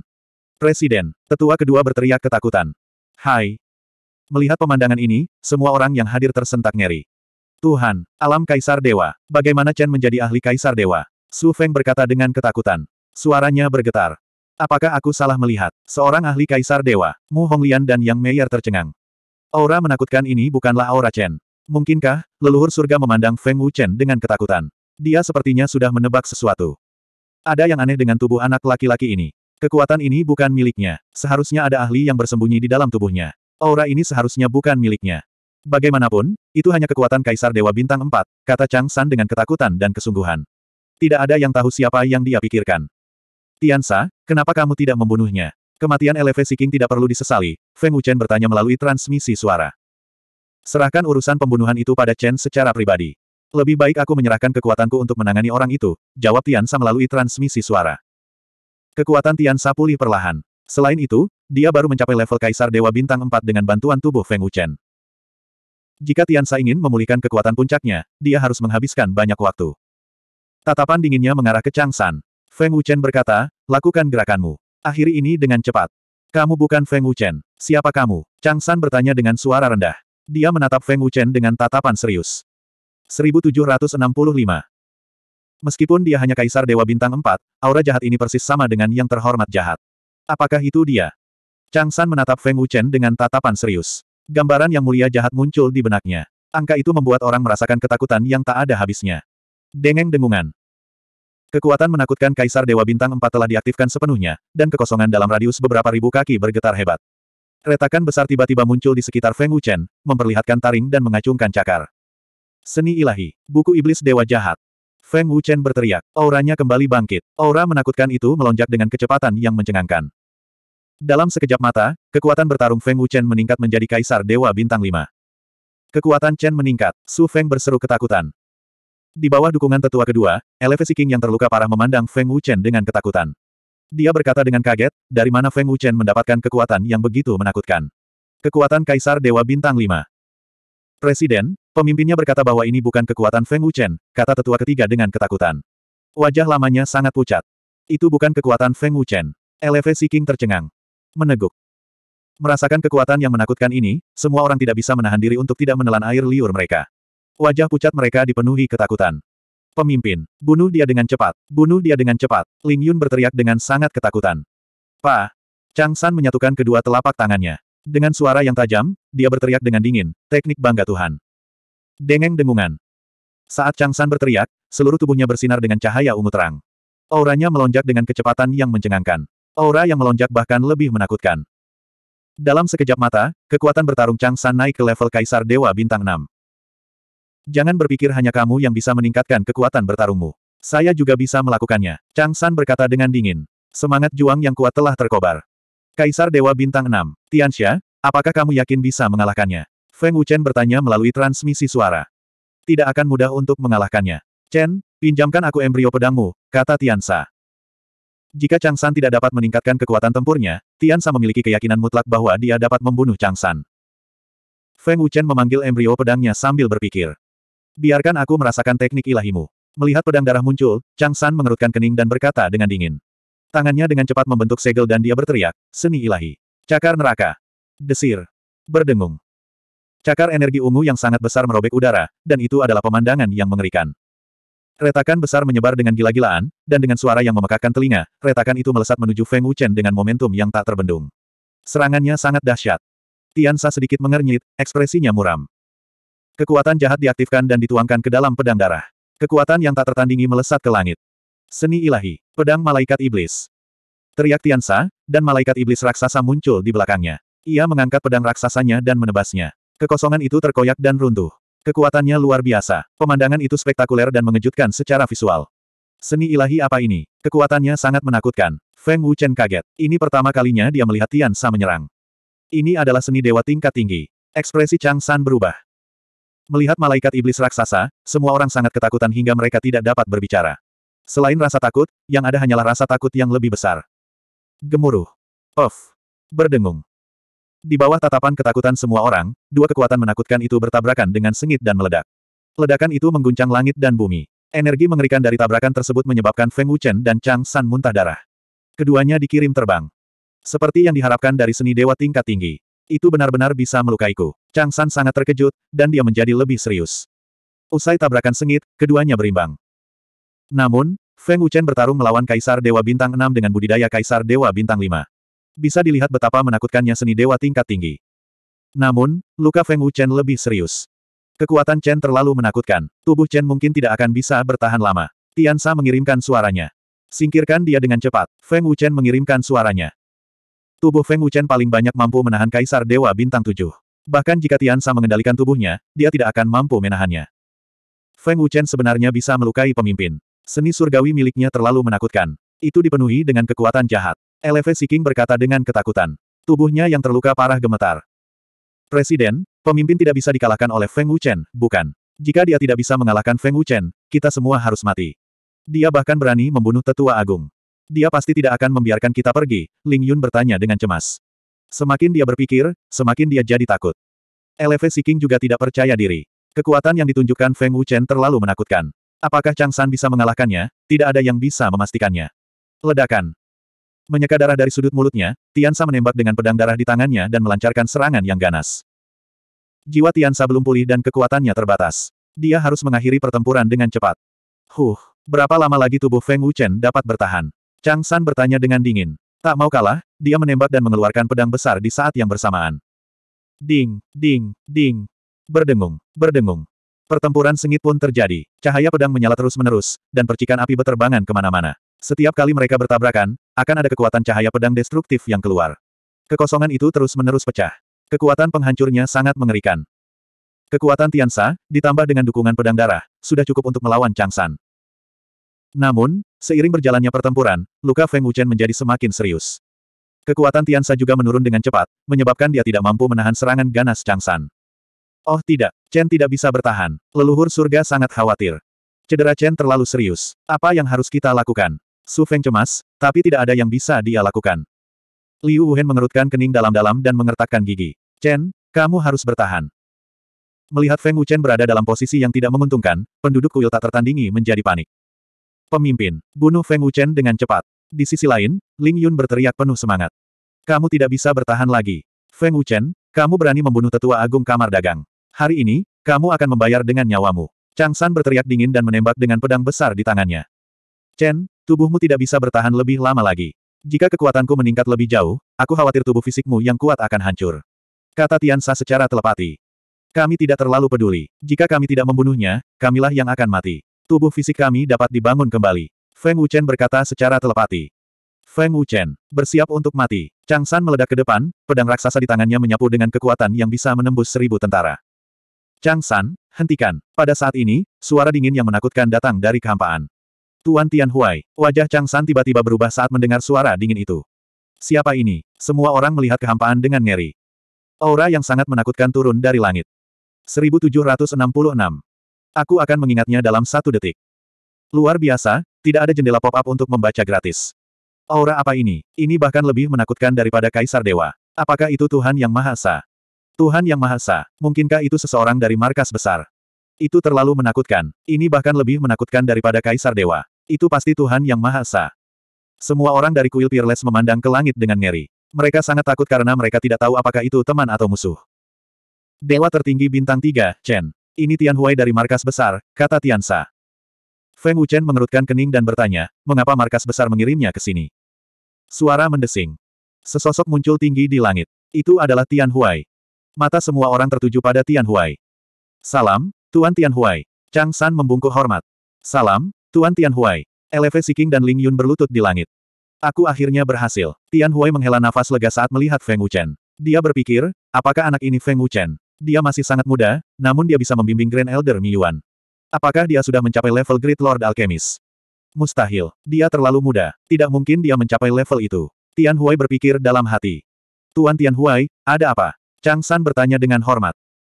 Presiden, tetua kedua berteriak ketakutan. Hai. Melihat pemandangan ini, semua orang yang hadir tersentak ngeri. Tuhan, alam kaisar dewa, bagaimana Chen menjadi ahli kaisar dewa? Su Feng berkata dengan ketakutan. Suaranya bergetar. Apakah aku salah melihat? Seorang ahli kaisar dewa, Mu Honglian dan Yang Meier tercengang. Aura menakutkan ini bukanlah aura Chen. Mungkinkah, leluhur surga memandang Feng Wu Chen dengan ketakutan? Dia sepertinya sudah menebak sesuatu. Ada yang aneh dengan tubuh anak laki-laki ini. Kekuatan ini bukan miliknya. Seharusnya ada ahli yang bersembunyi di dalam tubuhnya. Aura ini seharusnya bukan miliknya. Bagaimanapun, itu hanya kekuatan Kaisar Dewa Bintang 4, kata Chang San dengan ketakutan dan kesungguhan. Tidak ada yang tahu siapa yang dia pikirkan. Tiansa, kenapa kamu tidak membunuhnya? Kematian Eleve Siking tidak perlu disesali, Feng Wuchen bertanya melalui transmisi suara. Serahkan urusan pembunuhan itu pada Chen secara pribadi. Lebih baik aku menyerahkan kekuatanku untuk menangani orang itu, jawab Tian Tiansa melalui transmisi suara. Kekuatan Tiansa pulih perlahan. Selain itu, dia baru mencapai level Kaisar Dewa Bintang 4 dengan bantuan tubuh Feng Wuchen. Jika Tian Sa ingin memulihkan kekuatan puncaknya, dia harus menghabiskan banyak waktu. Tatapan dinginnya mengarah ke Chang San. Feng Wuchen berkata, lakukan gerakanmu. Akhiri ini dengan cepat. Kamu bukan Feng Wuchen. Siapa kamu? Chang San bertanya dengan suara rendah. Dia menatap Feng Wuchen dengan tatapan serius. 1765. Meskipun dia hanya kaisar dewa bintang 4, aura jahat ini persis sama dengan yang terhormat jahat. Apakah itu dia? Chang San menatap Feng Wuchen dengan tatapan serius. Gambaran yang mulia jahat muncul di benaknya. Angka itu membuat orang merasakan ketakutan yang tak ada habisnya. Dengeng dengungan. Kekuatan menakutkan Kaisar Dewa Bintang 4 telah diaktifkan sepenuhnya, dan kekosongan dalam radius beberapa ribu kaki bergetar hebat. Retakan besar tiba-tiba muncul di sekitar Feng Wuchen, memperlihatkan taring dan mengacungkan cakar. Seni ilahi. Buku iblis dewa jahat. Feng Wuchen berteriak. Auranya kembali bangkit. Aura menakutkan itu melonjak dengan kecepatan yang mencengangkan. Dalam sekejap mata, kekuatan bertarung Feng Wuchen meningkat menjadi kaisar dewa bintang Lima. Kekuatan Chen meningkat. Su Feng berseru ketakutan. Di bawah dukungan tetua kedua, Elevasi King yang terluka parah memandang Feng Wuchen dengan ketakutan. Dia berkata dengan kaget, dari mana Feng Wuchen mendapatkan kekuatan yang begitu menakutkan. Kekuatan Kaisar Dewa Bintang 5. Presiden, pemimpinnya berkata bahwa ini bukan kekuatan Feng Wuchen, kata tetua ketiga dengan ketakutan. Wajah lamanya sangat pucat. Itu bukan kekuatan Feng Wuchen. LV Siking tercengang. Meneguk. Merasakan kekuatan yang menakutkan ini, semua orang tidak bisa menahan diri untuk tidak menelan air liur mereka. Wajah pucat mereka dipenuhi ketakutan. Pemimpin, bunuh dia dengan cepat, bunuh dia dengan cepat, Ling Yun berteriak dengan sangat ketakutan. Pa, Chang San menyatukan kedua telapak tangannya. Dengan suara yang tajam, dia berteriak dengan dingin, teknik bangga Tuhan. Dengeng dengungan. Saat Chang San berteriak, seluruh tubuhnya bersinar dengan cahaya ungu terang. Auranya melonjak dengan kecepatan yang mencengangkan. Aura yang melonjak bahkan lebih menakutkan. Dalam sekejap mata, kekuatan bertarung Chang San naik ke level Kaisar Dewa Bintang 6. Jangan berpikir hanya kamu yang bisa meningkatkan kekuatan bertarungmu. Saya juga bisa melakukannya, Chang San berkata dengan dingin. Semangat juang yang kuat telah terkobar. Kaisar Dewa Bintang 6, Tianxia, apakah kamu yakin bisa mengalahkannya? Feng Wuchen bertanya melalui transmisi suara. Tidak akan mudah untuk mengalahkannya. Chen, pinjamkan aku embrio pedangmu, kata Tiansa. Jika Chang San tidak dapat meningkatkan kekuatan tempurnya, Tiansa memiliki keyakinan mutlak bahwa dia dapat membunuh Chang San. Feng Wuchen memanggil embrio pedangnya sambil berpikir. Biarkan aku merasakan teknik ilahimu. Melihat pedang darah muncul, Chang San mengerutkan kening dan berkata dengan dingin. Tangannya dengan cepat membentuk segel dan dia berteriak, seni ilahi. Cakar neraka. Desir. Berdengung. Cakar energi ungu yang sangat besar merobek udara, dan itu adalah pemandangan yang mengerikan. Retakan besar menyebar dengan gila-gilaan, dan dengan suara yang memekakkan telinga, retakan itu melesat menuju Feng Wuchen dengan momentum yang tak terbendung. Serangannya sangat dahsyat. Tian Tiansa sedikit mengernyit, ekspresinya muram. Kekuatan jahat diaktifkan dan dituangkan ke dalam pedang darah. Kekuatan yang tak tertandingi melesat ke langit. Seni ilahi. Pedang malaikat iblis. Teriak Tiansa, dan malaikat iblis raksasa muncul di belakangnya. Ia mengangkat pedang raksasanya dan menebasnya. Kekosongan itu terkoyak dan runtuh. Kekuatannya luar biasa. Pemandangan itu spektakuler dan mengejutkan secara visual. Seni ilahi apa ini? Kekuatannya sangat menakutkan. Feng Wuchen kaget. Ini pertama kalinya dia melihat Tiansa menyerang. Ini adalah seni dewa tingkat tinggi. Ekspresi Chang San berubah. Melihat malaikat iblis raksasa, semua orang sangat ketakutan hingga mereka tidak dapat berbicara. Selain rasa takut, yang ada hanyalah rasa takut yang lebih besar. Gemuruh. of, Berdengung. Di bawah tatapan ketakutan semua orang, dua kekuatan menakutkan itu bertabrakan dengan sengit dan meledak. Ledakan itu mengguncang langit dan bumi. Energi mengerikan dari tabrakan tersebut menyebabkan Feng Wuchen dan Chang San muntah darah. Keduanya dikirim terbang. Seperti yang diharapkan dari seni dewa tingkat tinggi. Itu benar-benar bisa melukaiku. Chang San sangat terkejut, dan dia menjadi lebih serius. Usai tabrakan sengit, keduanya berimbang. Namun, Feng Wuchen bertarung melawan Kaisar Dewa Bintang 6 dengan budidaya Kaisar Dewa Bintang 5. Bisa dilihat betapa menakutkannya seni dewa tingkat tinggi. Namun, luka Feng Wuchen lebih serius. Kekuatan Chen terlalu menakutkan. Tubuh Chen mungkin tidak akan bisa bertahan lama. Tian Sa mengirimkan suaranya. Singkirkan dia dengan cepat. Feng Wuchen mengirimkan suaranya. Tubuh Feng Wuchen paling banyak mampu menahan Kaisar Dewa Bintang 7. Bahkan jika Tian Sa mengendalikan tubuhnya, dia tidak akan mampu menahannya. Feng Wuchen sebenarnya bisa melukai pemimpin. Seni surgawi miliknya terlalu menakutkan. Itu dipenuhi dengan kekuatan jahat. Eleve Siking berkata dengan ketakutan. Tubuhnya yang terluka parah gemetar. Presiden, pemimpin tidak bisa dikalahkan oleh Feng Wuchen, bukan? Jika dia tidak bisa mengalahkan Feng Wuchen, kita semua harus mati. Dia bahkan berani membunuh tetua agung. Dia pasti tidak akan membiarkan kita pergi, Ling Yun bertanya dengan cemas. Semakin dia berpikir, semakin dia jadi takut. Eleve Siking juga tidak percaya diri. Kekuatan yang ditunjukkan Feng Wuchen terlalu menakutkan. Apakah Chang San bisa mengalahkannya? Tidak ada yang bisa memastikannya. Ledakan. Menyeka darah dari sudut mulutnya, Tiansa menembak dengan pedang darah di tangannya dan melancarkan serangan yang ganas. Jiwa Tiansa belum pulih dan kekuatannya terbatas. Dia harus mengakhiri pertempuran dengan cepat. Huh, berapa lama lagi tubuh Feng Wuchen dapat bertahan? Chang San bertanya dengan dingin. Tak mau kalah, dia menembak dan mengeluarkan pedang besar di saat yang bersamaan. Ding, ding, ding. Berdengung, berdengung. Pertempuran sengit pun terjadi. Cahaya pedang menyala terus-menerus, dan percikan api beterbangan kemana-mana. Setiap kali mereka bertabrakan, akan ada kekuatan cahaya pedang destruktif yang keluar. Kekosongan itu terus-menerus pecah. Kekuatan penghancurnya sangat mengerikan. Kekuatan Tiansa, ditambah dengan dukungan pedang darah, sudah cukup untuk melawan Chang San. Namun, seiring berjalannya pertempuran, luka Feng Wuchen menjadi semakin serius. Kekuatan Tiansa juga menurun dengan cepat, menyebabkan dia tidak mampu menahan serangan ganas Chang San. Oh tidak, Chen tidak bisa bertahan. Leluhur surga sangat khawatir. Cedera Chen terlalu serius. Apa yang harus kita lakukan? Su Feng cemas, tapi tidak ada yang bisa dia lakukan. Liu Wuhan mengerutkan kening dalam-dalam dan mengertakkan gigi. Chen, kamu harus bertahan. Melihat Feng Wuchen berada dalam posisi yang tidak menguntungkan, penduduk kuil tak tertandingi menjadi panik. Pemimpin, bunuh Feng Wuchen dengan cepat. Di sisi lain, Ling Yun berteriak penuh semangat. Kamu tidak bisa bertahan lagi. Feng Wuchen, kamu berani membunuh tetua agung kamar dagang. Hari ini, kamu akan membayar dengan nyawamu. Chang San berteriak dingin dan menembak dengan pedang besar di tangannya. Chen, tubuhmu tidak bisa bertahan lebih lama lagi. Jika kekuatanku meningkat lebih jauh, aku khawatir tubuh fisikmu yang kuat akan hancur. Kata Tian Sa secara telepati. Kami tidak terlalu peduli. Jika kami tidak membunuhnya, kamilah yang akan mati. Tubuh fisik kami dapat dibangun kembali. Feng Wuchen berkata secara telepati. Feng Wuchen, bersiap untuk mati. Chang San meledak ke depan, pedang raksasa di tangannya menyapu dengan kekuatan yang bisa menembus seribu tentara. Chang San, hentikan. Pada saat ini, suara dingin yang menakutkan datang dari kehampaan. Tuan Tian Huai, wajah Chang San tiba-tiba berubah saat mendengar suara dingin itu. Siapa ini? Semua orang melihat kehampaan dengan ngeri. Aura yang sangat menakutkan turun dari langit. 1766. Aku akan mengingatnya dalam satu detik. Luar biasa, tidak ada jendela pop-up untuk membaca gratis. Aura apa ini? Ini bahkan lebih menakutkan daripada Kaisar Dewa. Apakah itu Tuhan Yang Maha Esa? Tuhan Yang Maha Esa, mungkinkah itu seseorang dari markas besar? Itu terlalu menakutkan. Ini bahkan lebih menakutkan daripada Kaisar Dewa. Itu pasti Tuhan Yang Maha Esa. Semua orang dari kuil Peerless memandang ke langit dengan ngeri. Mereka sangat takut karena mereka tidak tahu apakah itu teman atau musuh. Dewa tertinggi bintang 3, Chen. Ini Tian Huai dari markas besar, kata Tian Sa. Feng Wuchen mengerutkan kening dan bertanya, mengapa markas besar mengirimnya ke sini? Suara mendesing. Sesosok muncul tinggi di langit. Itu adalah Tian Huai. Mata semua orang tertuju pada Tian Huai. Salam, Tuan Tian Huai. Chang San membungkuk hormat. Salam, Tuan Tian Huai. Eleve Siking dan Ling Yun berlutut di langit. Aku akhirnya berhasil. Tian Huai menghela nafas lega saat melihat Feng Wuchen. Dia berpikir, apakah anak ini Feng Wuchen? Dia masih sangat muda, namun dia bisa membimbing Grand Elder Mi Yuan. Apakah dia sudah mencapai level Great Lord Alchemist? Mustahil. Dia terlalu muda. Tidak mungkin dia mencapai level itu. Tian Huai berpikir dalam hati. Tuan Tian Huai, ada apa? Chang San bertanya dengan hormat.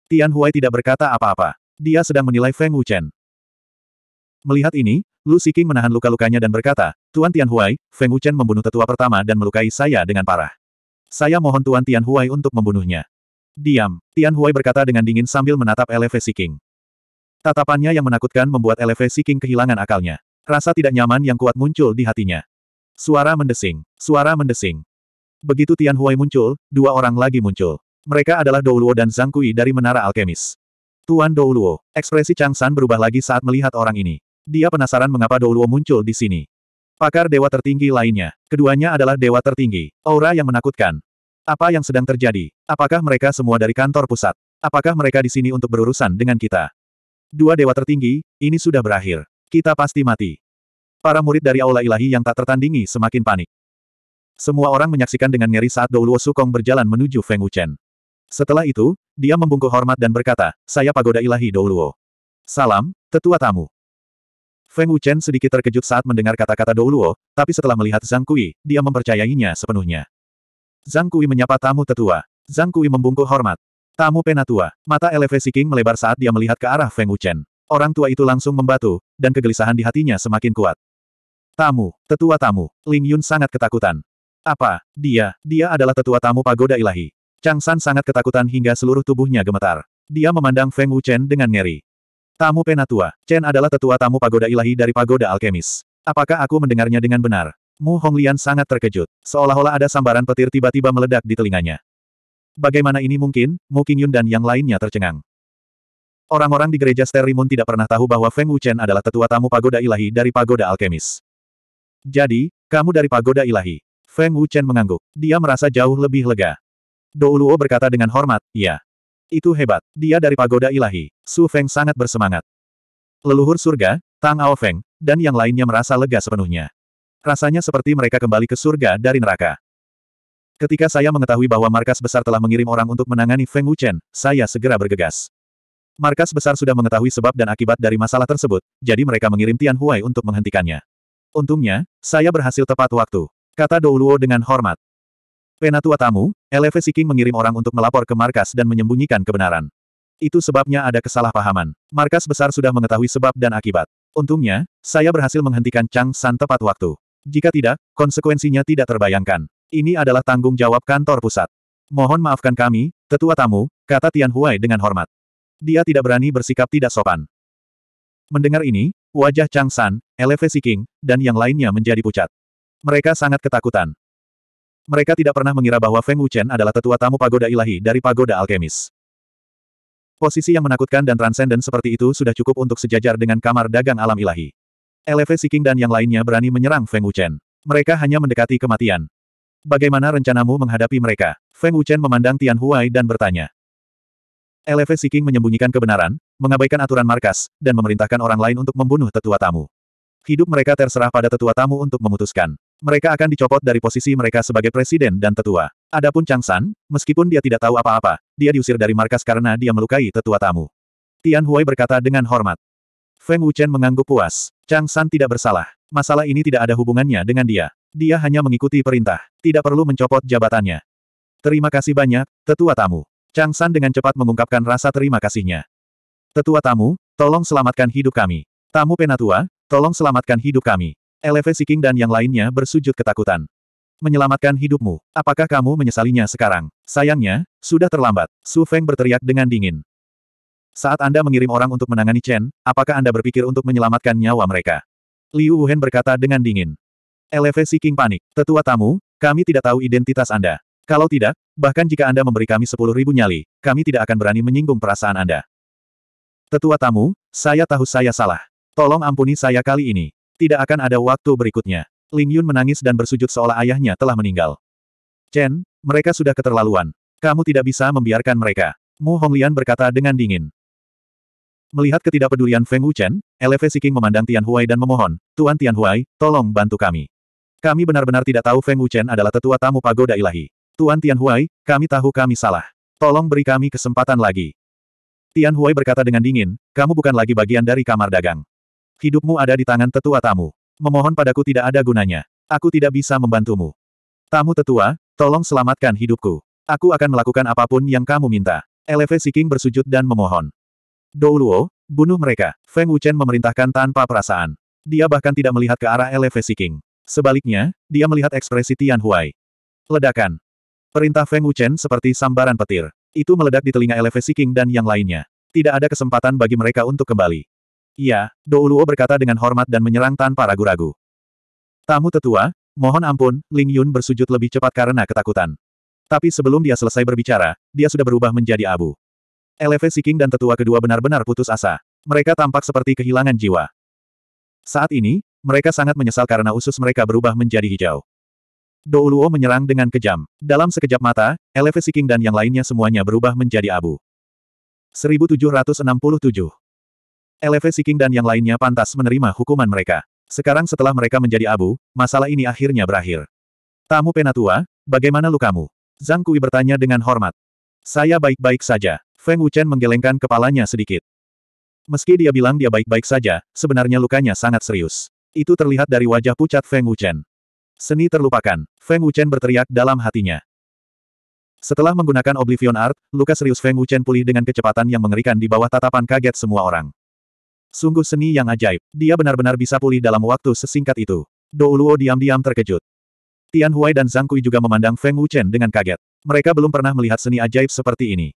Tian Huai tidak berkata apa-apa. Dia sedang menilai Feng Wuchen. Melihat ini, Lu Siking menahan luka-lukanya dan berkata, Tuan Tian Huai, Feng Wuchen membunuh tetua pertama dan melukai saya dengan parah. Saya mohon Tuan Tian Huai untuk membunuhnya. Diam, Tian Huai berkata dengan dingin sambil menatap LV Siking. Tatapannya yang menakutkan membuat LV Siking kehilangan akalnya. Rasa tidak nyaman yang kuat muncul di hatinya. Suara mendesing, suara mendesing. Begitu Tian Huai muncul, dua orang lagi muncul. Mereka adalah Douluo dan Zhang Kui dari Menara Alkemis. Tuan Douluo, ekspresi Chang San berubah lagi saat melihat orang ini. Dia penasaran mengapa Douluo muncul di sini. Pakar dewa tertinggi lainnya. Keduanya adalah dewa tertinggi. Aura yang menakutkan. Apa yang sedang terjadi? Apakah mereka semua dari kantor pusat? Apakah mereka di sini untuk berurusan dengan kita? Dua dewa tertinggi, ini sudah berakhir. Kita pasti mati. Para murid dari Aula Ilahi yang tak tertandingi semakin panik. Semua orang menyaksikan dengan ngeri saat Douluo Sukong berjalan menuju Feng Wuchen. Setelah itu, dia membungkuk hormat dan berkata, saya pagoda ilahi Douluo. Salam, tetua tamu. Feng Wuchen sedikit terkejut saat mendengar kata-kata Douluo, tapi setelah melihat Zhang Kui, dia mempercayainya sepenuhnya. Zhang Kui menyapa tamu tetua. Zhang Kui membungkuk hormat. Tamu penatua. Mata elevasi King melebar saat dia melihat ke arah Feng Wuchen. Orang tua itu langsung membatu, dan kegelisahan di hatinya semakin kuat. Tamu, tetua tamu, Ling Yun sangat ketakutan. Apa, dia, dia adalah tetua tamu pagoda ilahi. Chang San sangat ketakutan hingga seluruh tubuhnya gemetar. Dia memandang Feng Wuchen dengan ngeri. Tamu penatua, Chen adalah tetua tamu pagoda ilahi dari pagoda alkemis. Apakah aku mendengarnya dengan benar? Mu Honglian sangat terkejut, seolah-olah ada sambaran petir tiba-tiba meledak di telinganya. Bagaimana ini mungkin? Mu Qingyun dan yang lainnya tercengang. Orang-orang di gereja Sterimun tidak pernah tahu bahwa Feng Wuchen adalah tetua tamu pagoda ilahi dari pagoda alkemis. Jadi, kamu dari pagoda ilahi. Feng Wuchen mengangguk. Dia merasa jauh lebih lega. Douluo berkata dengan hormat, ya. Itu hebat. Dia dari pagoda ilahi. Su Feng sangat bersemangat. Leluhur surga, Tang Ao Feng, dan yang lainnya merasa lega sepenuhnya. Rasanya seperti mereka kembali ke surga dari neraka. Ketika saya mengetahui bahwa markas besar telah mengirim orang untuk menangani Feng Wuchen, saya segera bergegas. Markas besar sudah mengetahui sebab dan akibat dari masalah tersebut, jadi mereka mengirim Tian Huai untuk menghentikannya. Untungnya, saya berhasil tepat waktu, kata Douluo dengan hormat. Penatua tamu, Eleve Siking mengirim orang untuk melapor ke markas dan menyembunyikan kebenaran. Itu sebabnya ada kesalahpahaman. Markas besar sudah mengetahui sebab dan akibat. Untungnya, saya berhasil menghentikan Chang San tepat waktu. Jika tidak, konsekuensinya tidak terbayangkan. Ini adalah tanggung jawab kantor pusat. Mohon maafkan kami, tetua tamu, kata Tian Huai dengan hormat. Dia tidak berani bersikap tidak sopan. Mendengar ini, wajah Chang San, Eleve Siking, dan yang lainnya menjadi pucat. Mereka sangat ketakutan. Mereka tidak pernah mengira bahwa Feng Wuchen adalah tetua tamu pagoda ilahi dari pagoda alkemis. Posisi yang menakutkan dan transenden seperti itu sudah cukup untuk sejajar dengan kamar dagang alam ilahi. LFV Siking dan yang lainnya berani menyerang Feng Wuchen. Mereka hanya mendekati kematian. Bagaimana rencanamu menghadapi mereka? Feng Wuchen memandang Tian Huai dan bertanya. LFV Siking menyembunyikan kebenaran, mengabaikan aturan markas, dan memerintahkan orang lain untuk membunuh tetua tamu. Hidup mereka terserah pada tetua tamu untuk memutuskan. Mereka akan dicopot dari posisi mereka sebagai presiden dan tetua. Adapun Chang San, meskipun dia tidak tahu apa-apa, dia diusir dari markas karena dia melukai tetua tamu. Tian Huai berkata dengan hormat. Feng Wuchen mengangguk puas. Chang San tidak bersalah. Masalah ini tidak ada hubungannya dengan dia. Dia hanya mengikuti perintah. Tidak perlu mencopot jabatannya. Terima kasih banyak, tetua tamu. Chang San dengan cepat mengungkapkan rasa terima kasihnya. Tetua tamu, tolong selamatkan hidup kami. Tamu penatua, tolong selamatkan hidup kami. Eleven Seeking dan yang lainnya bersujud ketakutan. Menyelamatkan hidupmu. Apakah kamu menyesalinya sekarang? Sayangnya, sudah terlambat. Su Feng berteriak dengan dingin. Saat Anda mengirim orang untuk menangani Chen, apakah Anda berpikir untuk menyelamatkan nyawa mereka? Liu Wuhan berkata dengan dingin. Eleven Seeking panik. Tetua tamu, kami tidak tahu identitas Anda. Kalau tidak, bahkan jika Anda memberi kami sepuluh ribu nyali, kami tidak akan berani menyinggung perasaan Anda. Tetua tamu, saya tahu saya salah. Tolong ampuni saya kali ini. Tidak akan ada waktu berikutnya. Ling Yun menangis dan bersujud seolah ayahnya telah meninggal. Chen, mereka sudah keterlaluan. Kamu tidak bisa membiarkan mereka. Mu Honglian berkata dengan dingin. Melihat ketidakpedulian Feng Wuchen, Eleve Siking memandang Tian Huai dan memohon, Tuan Tian Huai, tolong bantu kami. Kami benar-benar tidak tahu Feng Wuchen adalah tetua tamu pagoda ilahi. Tuan Tian Huai, kami tahu kami salah. Tolong beri kami kesempatan lagi. Tian Huai berkata dengan dingin, kamu bukan lagi bagian dari kamar dagang. Hidupmu ada di tangan tetua tamu. Memohon padaku tidak ada gunanya. Aku tidak bisa membantumu. Tamu tetua, tolong selamatkan hidupku. Aku akan melakukan apapun yang kamu minta. Eleve Siking bersujud dan memohon. Douluo, bunuh mereka. Feng Wuchen memerintahkan tanpa perasaan. Dia bahkan tidak melihat ke arah Eleve Siking. Sebaliknya, dia melihat ekspresi Tian Huai. Ledakan. Perintah Feng Wuchen seperti sambaran petir. Itu meledak di telinga Eleve Siking dan yang lainnya. Tidak ada kesempatan bagi mereka untuk kembali. Iya, Douluo berkata dengan hormat dan menyerang tanpa ragu-ragu. Tamu tetua, mohon ampun, Ling Yun bersujud lebih cepat karena ketakutan. Tapi sebelum dia selesai berbicara, dia sudah berubah menjadi abu. Eleve Siking dan tetua kedua benar-benar putus asa. Mereka tampak seperti kehilangan jiwa. Saat ini, mereka sangat menyesal karena usus mereka berubah menjadi hijau. Douluo menyerang dengan kejam. Dalam sekejap mata, Eleve Siking dan yang lainnya semuanya berubah menjadi abu. 1767 LF Siking dan yang lainnya pantas menerima hukuman mereka. Sekarang setelah mereka menjadi abu, masalah ini akhirnya berakhir. Tamu penatua, bagaimana lukamu? Zhang Kui bertanya dengan hormat. Saya baik-baik saja. Feng Wuchen menggelengkan kepalanya sedikit. Meski dia bilang dia baik-baik saja, sebenarnya lukanya sangat serius. Itu terlihat dari wajah pucat Feng Wuchen. Seni terlupakan, Feng Wuchen berteriak dalam hatinya. Setelah menggunakan Oblivion Art, luka serius Feng Wuchen pulih dengan kecepatan yang mengerikan di bawah tatapan kaget semua orang. Sungguh seni yang ajaib. Dia benar-benar bisa pulih dalam waktu sesingkat itu. Douluo diam-diam terkejut. Tian Huai dan Zhang Kui juga memandang Feng Wuchen dengan kaget. Mereka belum pernah melihat seni ajaib seperti ini.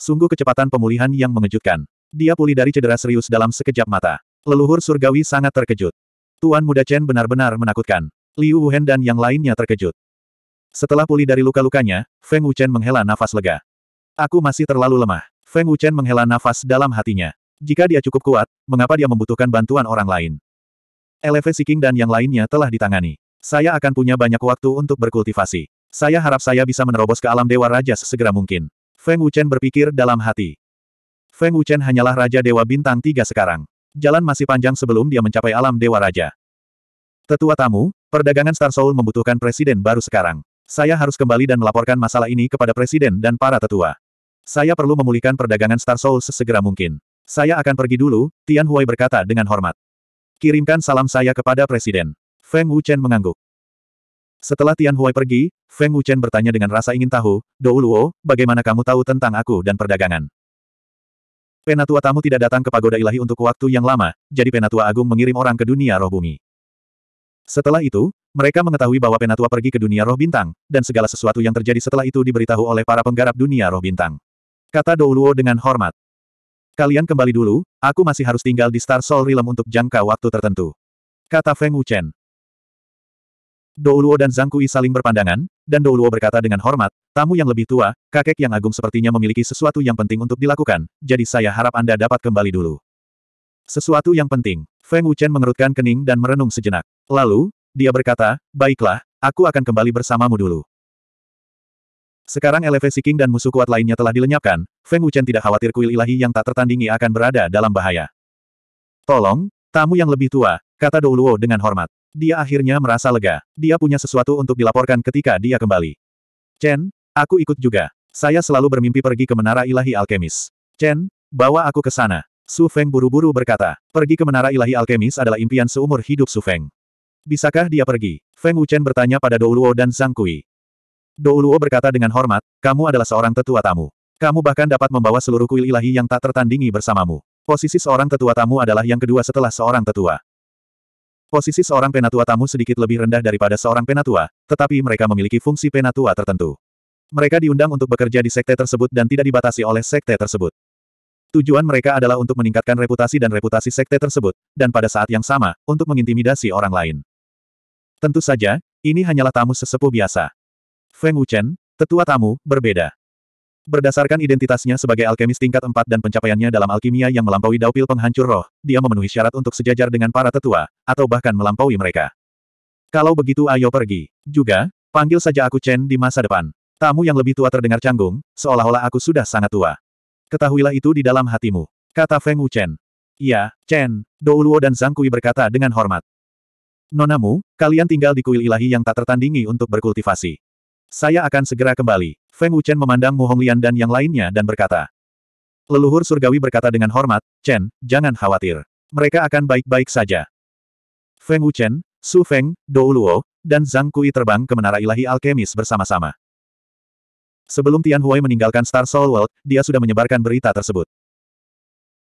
Sungguh kecepatan pemulihan yang mengejutkan. Dia pulih dari cedera serius dalam sekejap mata. Leluhur surgawi sangat terkejut. Tuan muda Chen benar-benar menakutkan. Liu Wuhen dan yang lainnya terkejut. Setelah pulih dari luka-lukanya, Feng Wuchen menghela nafas lega. Aku masih terlalu lemah. Feng Wuchen menghela nafas dalam hatinya. Jika dia cukup kuat, mengapa dia membutuhkan bantuan orang lain? Eleve Siking dan yang lainnya telah ditangani. Saya akan punya banyak waktu untuk berkultivasi. Saya harap saya bisa menerobos ke alam Dewa Raja sesegera mungkin. Feng Wuchen berpikir dalam hati. Feng Wuchen hanyalah Raja Dewa Bintang Tiga sekarang. Jalan masih panjang sebelum dia mencapai alam Dewa Raja. Tetua tamu, perdagangan Star Soul membutuhkan presiden baru sekarang. Saya harus kembali dan melaporkan masalah ini kepada presiden dan para tetua. Saya perlu memulihkan perdagangan Star Soul sesegera mungkin. Saya akan pergi dulu, Tian Huai berkata dengan hormat. Kirimkan salam saya kepada Presiden. Feng Wuchen mengangguk. Setelah Tian Huai pergi, Feng Wuchen bertanya dengan rasa ingin tahu, Dou Luo, bagaimana kamu tahu tentang aku dan perdagangan? Penatua tamu tidak datang ke pagoda ilahi untuk waktu yang lama, jadi Penatua Agung mengirim orang ke dunia roh bumi. Setelah itu, mereka mengetahui bahwa Penatua pergi ke dunia roh bintang, dan segala sesuatu yang terjadi setelah itu diberitahu oleh para penggarap dunia roh bintang. Kata Dou Luo dengan hormat. Kalian kembali dulu, aku masih harus tinggal di Star Soul Realm untuk jangka waktu tertentu. Kata Feng Wuchen. Douluo dan Zhang Kui saling berpandangan, dan Douluo berkata dengan hormat, tamu yang lebih tua, kakek yang agung sepertinya memiliki sesuatu yang penting untuk dilakukan, jadi saya harap Anda dapat kembali dulu. Sesuatu yang penting. Feng Wuchen mengerutkan kening dan merenung sejenak. Lalu, dia berkata, baiklah, aku akan kembali bersamamu dulu. Sekarang elevasi king dan musuh kuat lainnya telah dilenyapkan, Feng Wuchen tidak khawatir kuil ilahi yang tak tertandingi akan berada dalam bahaya. Tolong, tamu yang lebih tua, kata Douluo dengan hormat. Dia akhirnya merasa lega. Dia punya sesuatu untuk dilaporkan ketika dia kembali. Chen, aku ikut juga. Saya selalu bermimpi pergi ke Menara Ilahi Alkemis. Chen, bawa aku ke sana. Su Feng buru-buru berkata, pergi ke Menara Ilahi Alkemis adalah impian seumur hidup Su Feng. Bisakah dia pergi? Feng Wuchen bertanya pada Douluo dan Zhang Kui. Douluo berkata dengan hormat, kamu adalah seorang tetua tamu. Kamu bahkan dapat membawa seluruh kuil ilahi yang tak tertandingi bersamamu. Posisi seorang tetua tamu adalah yang kedua setelah seorang tetua. Posisi seorang penatua tamu sedikit lebih rendah daripada seorang penatua, tetapi mereka memiliki fungsi penatua tertentu. Mereka diundang untuk bekerja di sekte tersebut dan tidak dibatasi oleh sekte tersebut. Tujuan mereka adalah untuk meningkatkan reputasi dan reputasi sekte tersebut, dan pada saat yang sama, untuk mengintimidasi orang lain. Tentu saja, ini hanyalah tamu sesepuh biasa. Feng Wuchen, tetua tamu, berbeda. Berdasarkan identitasnya sebagai alkemis tingkat 4 dan pencapaiannya dalam alkimia yang melampaui daupil penghancur roh, dia memenuhi syarat untuk sejajar dengan para tetua, atau bahkan melampaui mereka. Kalau begitu ayo pergi. Juga, panggil saja aku Chen di masa depan. Tamu yang lebih tua terdengar canggung, seolah-olah aku sudah sangat tua. Ketahuilah itu di dalam hatimu. Kata Feng Wuchen. Iya, Chen, Douluo dan Zhang Kui berkata dengan hormat. Nonamu, kalian tinggal di kuil ilahi yang tak tertandingi untuk berkultivasi. Saya akan segera kembali. Feng Wuchen memandang Mu Honglian dan yang lainnya dan berkata. Leluhur surgawi berkata dengan hormat, Chen, jangan khawatir. Mereka akan baik-baik saja. Feng Wuchen, Su Feng, Dou Luo, dan Zhang Kui terbang ke Menara Ilahi Alkemis bersama-sama. Sebelum Tian Huai meninggalkan Star Soul World, dia sudah menyebarkan berita tersebut.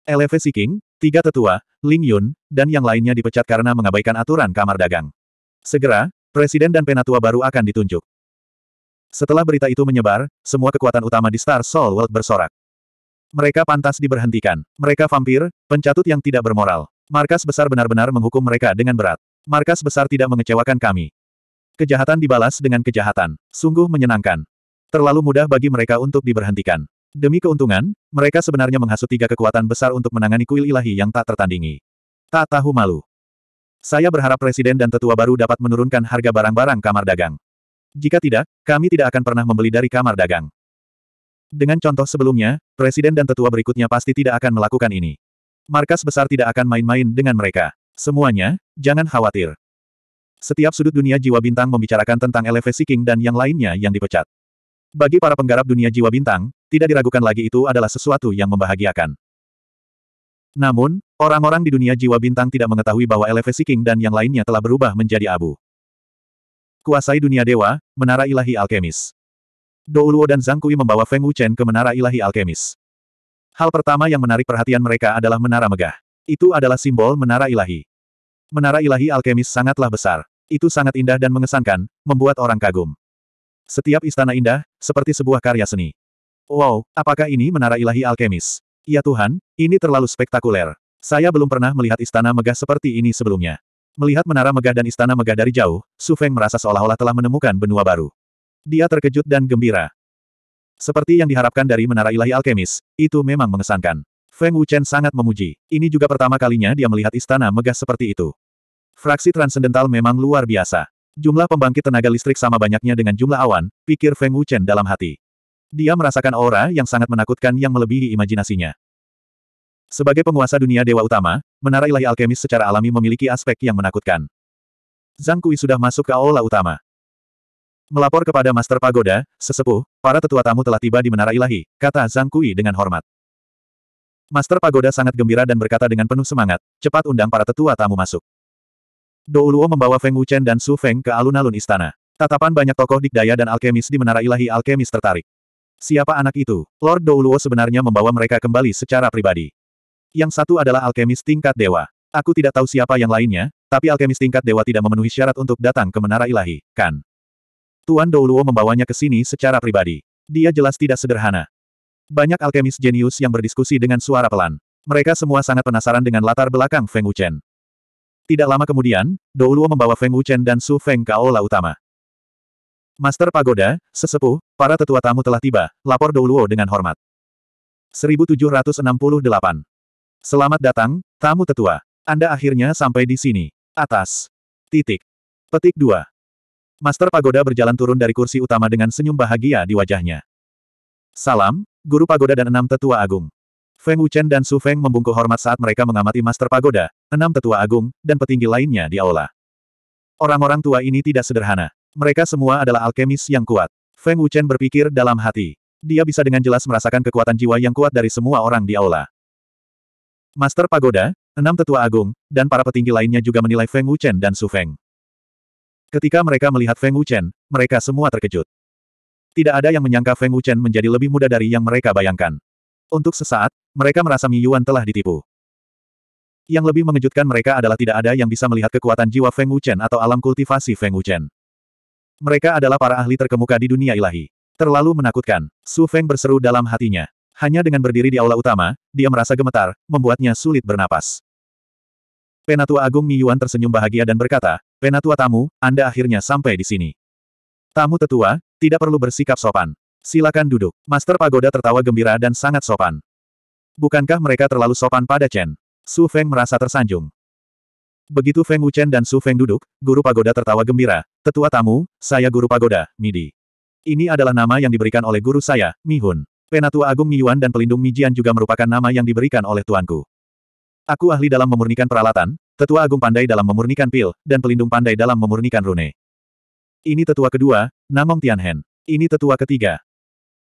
Eleve King, tiga tetua, Ling Yun, dan yang lainnya dipecat karena mengabaikan aturan kamar dagang. Segera, Presiden dan Penatua baru akan ditunjuk. Setelah berita itu menyebar, semua kekuatan utama di Star Soul World bersorak. Mereka pantas diberhentikan. Mereka vampir, pencatut yang tidak bermoral. Markas besar benar-benar menghukum mereka dengan berat. Markas besar tidak mengecewakan kami. Kejahatan dibalas dengan kejahatan. Sungguh menyenangkan. Terlalu mudah bagi mereka untuk diberhentikan. Demi keuntungan, mereka sebenarnya menghasut tiga kekuatan besar untuk menangani kuil ilahi yang tak tertandingi. Tak tahu malu. Saya berharap presiden dan tetua baru dapat menurunkan harga barang-barang kamar dagang. Jika tidak, kami tidak akan pernah membeli dari kamar dagang. Dengan contoh sebelumnya, presiden dan tetua berikutnya pasti tidak akan melakukan ini. Markas besar tidak akan main-main dengan mereka. Semuanya, jangan khawatir. Setiap sudut dunia jiwa bintang membicarakan tentang LV Seeking dan yang lainnya yang dipecat. Bagi para penggarap dunia jiwa bintang, tidak diragukan lagi itu adalah sesuatu yang membahagiakan. Namun, orang-orang di dunia jiwa bintang tidak mengetahui bahwa LV Seeking dan yang lainnya telah berubah menjadi abu. Kuasai dunia dewa, Menara Ilahi Alkemis. Douluo dan Zhang Kui membawa Feng Wuchen ke Menara Ilahi Alkemis. Hal pertama yang menarik perhatian mereka adalah menara megah. Itu adalah simbol menara ilahi. Menara ilahi alkemis sangatlah besar. Itu sangat indah dan mengesankan, membuat orang kagum. Setiap istana indah, seperti sebuah karya seni. Wow, apakah ini menara ilahi alkemis? Ya Tuhan, ini terlalu spektakuler. Saya belum pernah melihat istana megah seperti ini sebelumnya. Melihat menara megah dan istana megah dari jauh, Su Feng merasa seolah-olah telah menemukan benua baru. Dia terkejut dan gembira. Seperti yang diharapkan dari menara ilahi alkemis, itu memang mengesankan. Feng Wuchen sangat memuji. Ini juga pertama kalinya dia melihat istana megah seperti itu. Fraksi transendental memang luar biasa. Jumlah pembangkit tenaga listrik sama banyaknya dengan jumlah awan, pikir Feng Wuchen dalam hati. Dia merasakan aura yang sangat menakutkan yang melebihi imajinasinya. Sebagai penguasa dunia dewa utama, menara ilahi alkemis secara alami memiliki aspek yang menakutkan. Zhang Kui sudah masuk ke aula utama. Melapor kepada Master Pagoda, sesepuh, para tetua tamu telah tiba di menara ilahi, kata Zhang Kui dengan hormat. Master Pagoda sangat gembira dan berkata dengan penuh semangat, cepat undang para tetua tamu masuk. Douluo membawa Feng Wuchen dan Su Feng ke alun-alun istana. Tatapan banyak tokoh dikdaya dan alkemis di menara ilahi alkemis tertarik. Siapa anak itu? Lord Douluo sebenarnya membawa mereka kembali secara pribadi. Yang satu adalah alkemis tingkat dewa. Aku tidak tahu siapa yang lainnya, tapi alkemis tingkat dewa tidak memenuhi syarat untuk datang ke menara ilahi, kan? Tuan Douluo membawanya ke sini secara pribadi. Dia jelas tidak sederhana. Banyak alkemis jenius yang berdiskusi dengan suara pelan. Mereka semua sangat penasaran dengan latar belakang Feng Wuchen. Tidak lama kemudian, Douluo membawa Feng Wuchen dan Su Feng ke aula utama. Master Pagoda, sesepuh, para tetua tamu telah tiba, lapor Douluo dengan hormat. 1768 Selamat datang, tamu tetua. Anda akhirnya sampai di sini. Atas. Titik. Petik 2. Master Pagoda berjalan turun dari kursi utama dengan senyum bahagia di wajahnya. Salam, Guru Pagoda dan enam tetua agung. Feng Wuchen dan Su Feng membungkuk hormat saat mereka mengamati Master Pagoda, enam tetua agung, dan petinggi lainnya di aula. Orang-orang tua ini tidak sederhana. Mereka semua adalah alkemis yang kuat. Feng Wuchen berpikir dalam hati. Dia bisa dengan jelas merasakan kekuatan jiwa yang kuat dari semua orang di aula. Master Pagoda, enam tetua agung, dan para petinggi lainnya juga menilai Feng Wuchen dan Su Feng. Ketika mereka melihat Feng Wuchen, mereka semua terkejut. Tidak ada yang menyangka Feng Wuchen menjadi lebih muda dari yang mereka bayangkan. Untuk sesaat, mereka merasa Mi Yuan telah ditipu. Yang lebih mengejutkan mereka adalah tidak ada yang bisa melihat kekuatan jiwa Feng Wuchen atau alam kultivasi Feng Wuchen. Mereka adalah para ahli terkemuka di dunia ilahi. Terlalu menakutkan, Su Feng berseru dalam hatinya. Hanya dengan berdiri di aula utama, dia merasa gemetar, membuatnya sulit bernapas. Penatua Agung Mi Yuan tersenyum bahagia dan berkata, Penatua tamu, Anda akhirnya sampai di sini. Tamu tetua, tidak perlu bersikap sopan. Silakan duduk. Master Pagoda tertawa gembira dan sangat sopan. Bukankah mereka terlalu sopan pada Chen? Su Feng merasa tersanjung. Begitu Feng Wuchen dan Su Feng duduk, guru pagoda tertawa gembira. Tetua tamu, saya guru pagoda, Midi. Ini adalah nama yang diberikan oleh guru saya, Mi Hun. Penatua Agung Miyuan dan Pelindung Mijian juga merupakan nama yang diberikan oleh tuanku. Aku ahli dalam memurnikan peralatan, tetua agung pandai dalam memurnikan pil, dan pelindung pandai dalam memurnikan rune. Ini tetua kedua, Namong Tianhen. Ini tetua ketiga.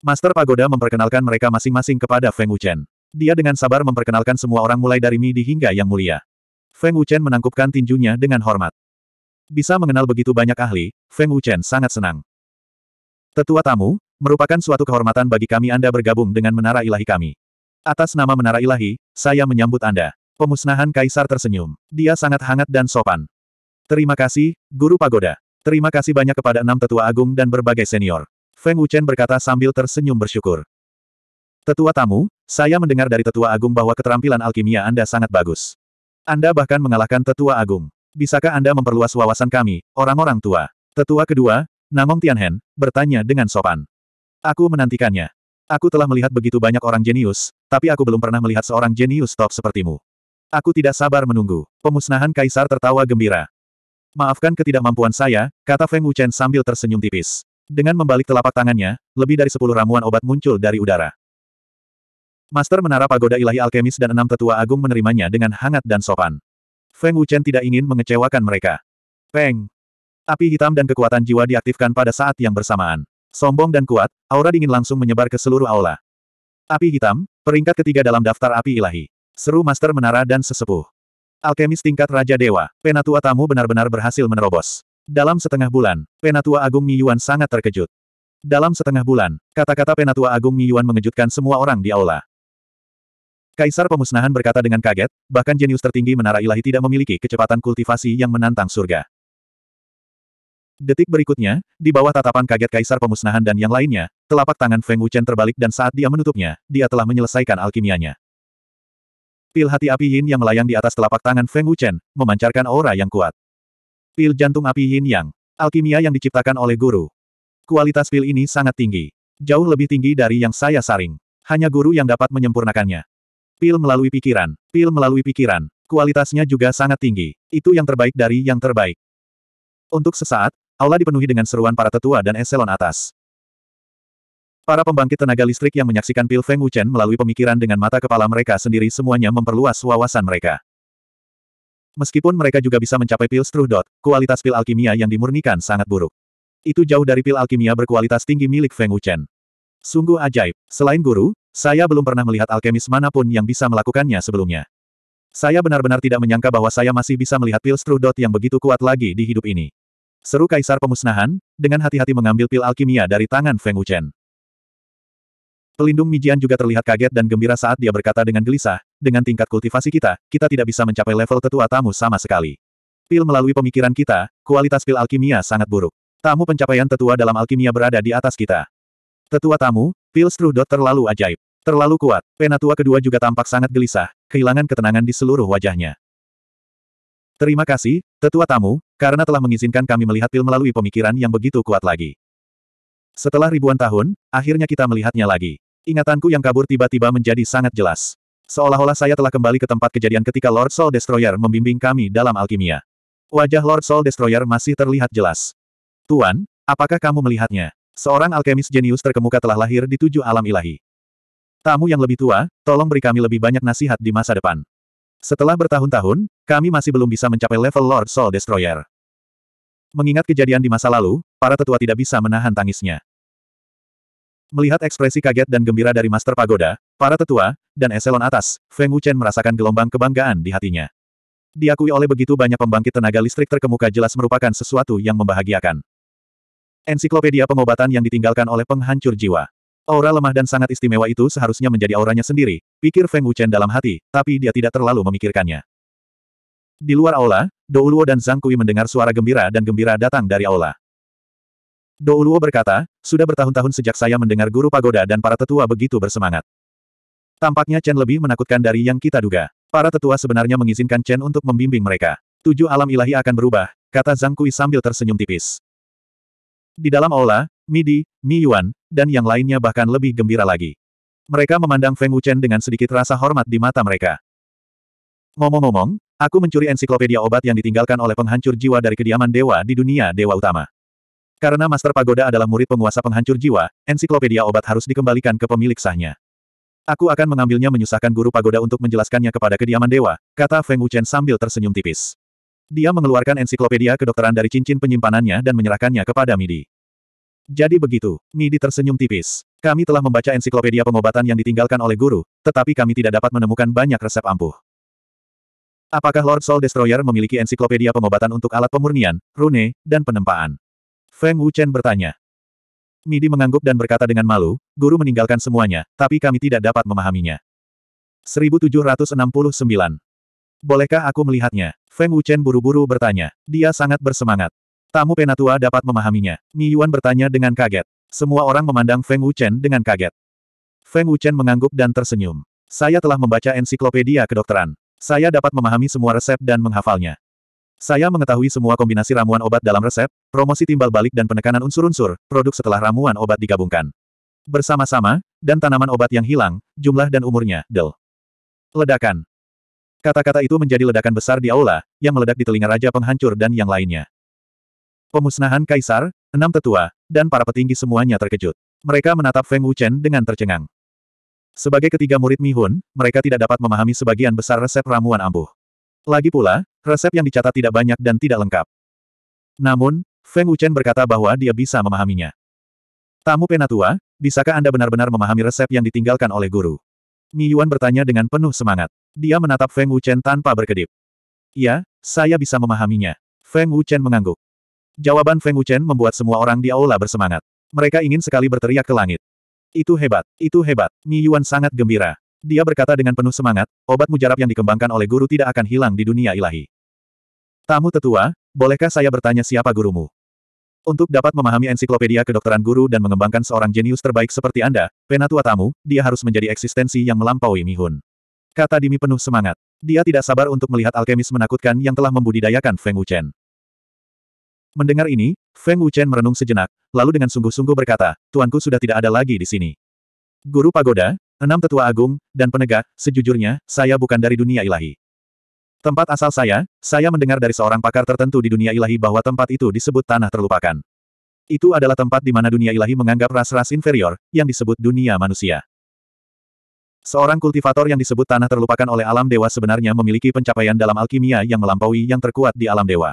Master Pagoda memperkenalkan mereka masing-masing kepada Feng Wuchen. Dia dengan sabar memperkenalkan semua orang mulai dari Midi hingga Yang Mulia. Feng Wuchen menangkupkan tinjunya dengan hormat. Bisa mengenal begitu banyak ahli, Feng Wuchen sangat senang. Tetua tamu, merupakan suatu kehormatan bagi kami Anda bergabung dengan menara ilahi kami. Atas nama menara ilahi, saya menyambut Anda. Pemusnahan kaisar tersenyum. Dia sangat hangat dan sopan. Terima kasih, Guru Pagoda. Terima kasih banyak kepada enam tetua agung dan berbagai senior. Feng Wuchen berkata sambil tersenyum bersyukur. Tetua tamu, saya mendengar dari tetua agung bahwa keterampilan alkimia Anda sangat bagus. Anda bahkan mengalahkan tetua agung. Bisakah Anda memperluas wawasan kami, orang-orang tua? Tetua kedua, Namong Tianhen, bertanya dengan sopan. Aku menantikannya. Aku telah melihat begitu banyak orang jenius, tapi aku belum pernah melihat seorang jenius top sepertimu. Aku tidak sabar menunggu. Pemusnahan Kaisar tertawa gembira. Maafkan ketidakmampuan saya, kata Feng Wuchen sambil tersenyum tipis. Dengan membalik telapak tangannya, lebih dari sepuluh ramuan obat muncul dari udara. Master Menara Pagoda Ilahi Alkemis dan enam tetua agung menerimanya dengan hangat dan sopan. Feng Wuchen tidak ingin mengecewakan mereka. Peng, Api hitam dan kekuatan jiwa diaktifkan pada saat yang bersamaan. Sombong dan kuat, aura dingin langsung menyebar ke seluruh aula. Api hitam, peringkat ketiga dalam daftar api ilahi. Seru Master Menara dan Sesepuh. Alkemis tingkat Raja Dewa, Penatua Tamu benar-benar berhasil menerobos. Dalam setengah bulan, Penatua Agung Miyuan sangat terkejut. Dalam setengah bulan, kata-kata Penatua Agung Miyuan mengejutkan semua orang di aula. Kaisar Pemusnahan berkata dengan kaget, bahkan jenius tertinggi Menara Ilahi tidak memiliki kecepatan kultivasi yang menantang surga. Detik berikutnya, di bawah tatapan kaget Kaisar Pemusnahan dan yang lainnya, telapak tangan Feng Wuchen terbalik dan saat dia menutupnya, dia telah menyelesaikan alkimianya. Pil hati api yin yang melayang di atas telapak tangan Feng Wuchen, memancarkan aura yang kuat. Pil jantung api yin yang, alkimia yang diciptakan oleh guru. Kualitas pil ini sangat tinggi. Jauh lebih tinggi dari yang saya saring. Hanya guru yang dapat menyempurnakannya. Pil melalui pikiran, pil melalui pikiran. Kualitasnya juga sangat tinggi. Itu yang terbaik dari yang terbaik. Untuk sesaat, Aula dipenuhi dengan seruan para tetua dan eselon atas. Para pembangkit tenaga listrik yang menyaksikan Pil Feng Wuchen melalui pemikiran dengan mata kepala mereka sendiri semuanya memperluas wawasan mereka. Meskipun mereka juga bisa mencapai pil Strudot, kualitas pil alkimia yang dimurnikan sangat buruk. Itu jauh dari pil alkimia berkualitas tinggi milik Feng Wuchen. Sungguh ajaib. Selain guru, saya belum pernah melihat alkemis manapun yang bisa melakukannya sebelumnya. Saya benar-benar tidak menyangka bahwa saya masih bisa melihat pil Strudot yang begitu kuat lagi di hidup ini. Seru Kaisar Pemusnahan, dengan hati-hati mengambil pil alkimia dari tangan Feng Wuchen. Pelindung Mijian juga terlihat kaget dan gembira saat dia berkata dengan gelisah, dengan tingkat kultivasi kita, kita tidak bisa mencapai level tetua tamu sama sekali. Pil melalui pemikiran kita, kualitas pil alkimia sangat buruk. Tamu pencapaian tetua dalam alkimia berada di atas kita. Tetua tamu, pil strudot terlalu ajaib. Terlalu kuat, penatua kedua juga tampak sangat gelisah, kehilangan ketenangan di seluruh wajahnya. Terima kasih, tetua tamu, karena telah mengizinkan kami melihat pil melalui pemikiran yang begitu kuat lagi. Setelah ribuan tahun, akhirnya kita melihatnya lagi. Ingatanku yang kabur tiba-tiba menjadi sangat jelas. Seolah-olah saya telah kembali ke tempat kejadian ketika Lord Soul Destroyer membimbing kami dalam alkimia. Wajah Lord Soul Destroyer masih terlihat jelas. Tuan, apakah kamu melihatnya? Seorang alkemis jenius terkemuka telah lahir di tujuh alam ilahi. Tamu yang lebih tua, tolong beri kami lebih banyak nasihat di masa depan. Setelah bertahun-tahun, kami masih belum bisa mencapai level Lord Soul Destroyer. Mengingat kejadian di masa lalu, para tetua tidak bisa menahan tangisnya. Melihat ekspresi kaget dan gembira dari Master Pagoda, para tetua, dan eselon atas, Feng Wuchen merasakan gelombang kebanggaan di hatinya. Diakui oleh begitu banyak pembangkit tenaga listrik terkemuka jelas merupakan sesuatu yang membahagiakan. Ensiklopedia pengobatan yang ditinggalkan oleh penghancur jiwa. Aura lemah dan sangat istimewa itu seharusnya menjadi auranya sendiri, pikir Feng Wuchen dalam hati, tapi dia tidak terlalu memikirkannya. Di luar aula, Douluo dan Zhang Kui mendengar suara gembira dan gembira datang dari aula. Douluo berkata, sudah bertahun-tahun sejak saya mendengar guru pagoda dan para tetua begitu bersemangat. Tampaknya Chen lebih menakutkan dari yang kita duga. Para tetua sebenarnya mengizinkan Chen untuk membimbing mereka. Tujuh alam ilahi akan berubah, kata Zhang Kui sambil tersenyum tipis. Di dalam aula, Midi, Mi Yuan, dan yang lainnya bahkan lebih gembira lagi. Mereka memandang Feng Wuchen dengan sedikit rasa hormat di mata mereka. Ngomong-ngomong, Aku mencuri ensiklopedia obat yang ditinggalkan oleh penghancur jiwa dari kediaman dewa di dunia dewa utama. Karena Master Pagoda adalah murid penguasa penghancur jiwa, ensiklopedia obat harus dikembalikan ke pemilik sahnya. Aku akan mengambilnya menyusahkan guru pagoda untuk menjelaskannya kepada kediaman dewa, kata Feng Wuchen sambil tersenyum tipis. Dia mengeluarkan ensiklopedia kedokteran dari cincin penyimpanannya dan menyerahkannya kepada Midi. Jadi begitu, Midi tersenyum tipis. Kami telah membaca ensiklopedia pengobatan yang ditinggalkan oleh guru, tetapi kami tidak dapat menemukan banyak resep ampuh. Apakah Lord Soul Destroyer memiliki ensiklopedia pengobatan untuk alat pemurnian, rune, dan penempaan? Feng Wuchen bertanya. Midi mengangguk dan berkata dengan malu, guru meninggalkan semuanya, tapi kami tidak dapat memahaminya. 1769. Bolehkah aku melihatnya? Feng Wuchen buru-buru bertanya. Dia sangat bersemangat. Tamu penatua dapat memahaminya. Mi Yuan bertanya dengan kaget. Semua orang memandang Feng Wuchen dengan kaget. Feng Wuchen mengangguk dan tersenyum. Saya telah membaca ensiklopedia kedokteran. Saya dapat memahami semua resep dan menghafalnya. Saya mengetahui semua kombinasi ramuan obat dalam resep, promosi timbal balik dan penekanan unsur-unsur, produk setelah ramuan obat digabungkan. Bersama-sama, dan tanaman obat yang hilang, jumlah dan umurnya, del. Ledakan. Kata-kata itu menjadi ledakan besar di aula, yang meledak di telinga Raja Penghancur dan yang lainnya. Pemusnahan Kaisar, enam tetua, dan para petinggi semuanya terkejut. Mereka menatap Feng Wuchen dengan tercengang. Sebagai ketiga murid Mihun, mereka tidak dapat memahami sebagian besar resep ramuan ampuh. Lagi pula, resep yang dicatat tidak banyak dan tidak lengkap. Namun, Feng Wuchen berkata bahwa dia bisa memahaminya. Tamu penatua, bisakah Anda benar-benar memahami resep yang ditinggalkan oleh guru? Mi Yuan bertanya dengan penuh semangat. Dia menatap Feng Wuchen tanpa berkedip. Ya, saya bisa memahaminya. Feng Wuchen mengangguk. Jawaban Feng Wuchen membuat semua orang di aula bersemangat. Mereka ingin sekali berteriak ke langit. Itu hebat, itu hebat. Mi Yuan sangat gembira. Dia berkata dengan penuh semangat, obat mujarab yang dikembangkan oleh guru tidak akan hilang di dunia ilahi. Tamu tetua, bolehkah saya bertanya siapa gurumu? Untuk dapat memahami ensiklopedia kedokteran guru dan mengembangkan seorang jenius terbaik seperti Anda, penatua tamu, dia harus menjadi eksistensi yang melampaui Mihun. Kata Dimi penuh semangat. Dia tidak sabar untuk melihat alkemis menakutkan yang telah membudidayakan Feng Wuchen. Mendengar ini, Feng Wuchen merenung sejenak, lalu dengan sungguh-sungguh berkata, Tuanku sudah tidak ada lagi di sini. Guru Pagoda, enam tetua agung, dan penegak, sejujurnya, saya bukan dari dunia ilahi. Tempat asal saya, saya mendengar dari seorang pakar tertentu di dunia ilahi bahwa tempat itu disebut tanah terlupakan. Itu adalah tempat di mana dunia ilahi menganggap ras-ras inferior, yang disebut dunia manusia. Seorang kultivator yang disebut tanah terlupakan oleh alam dewa sebenarnya memiliki pencapaian dalam alkimia yang melampaui yang terkuat di alam dewa.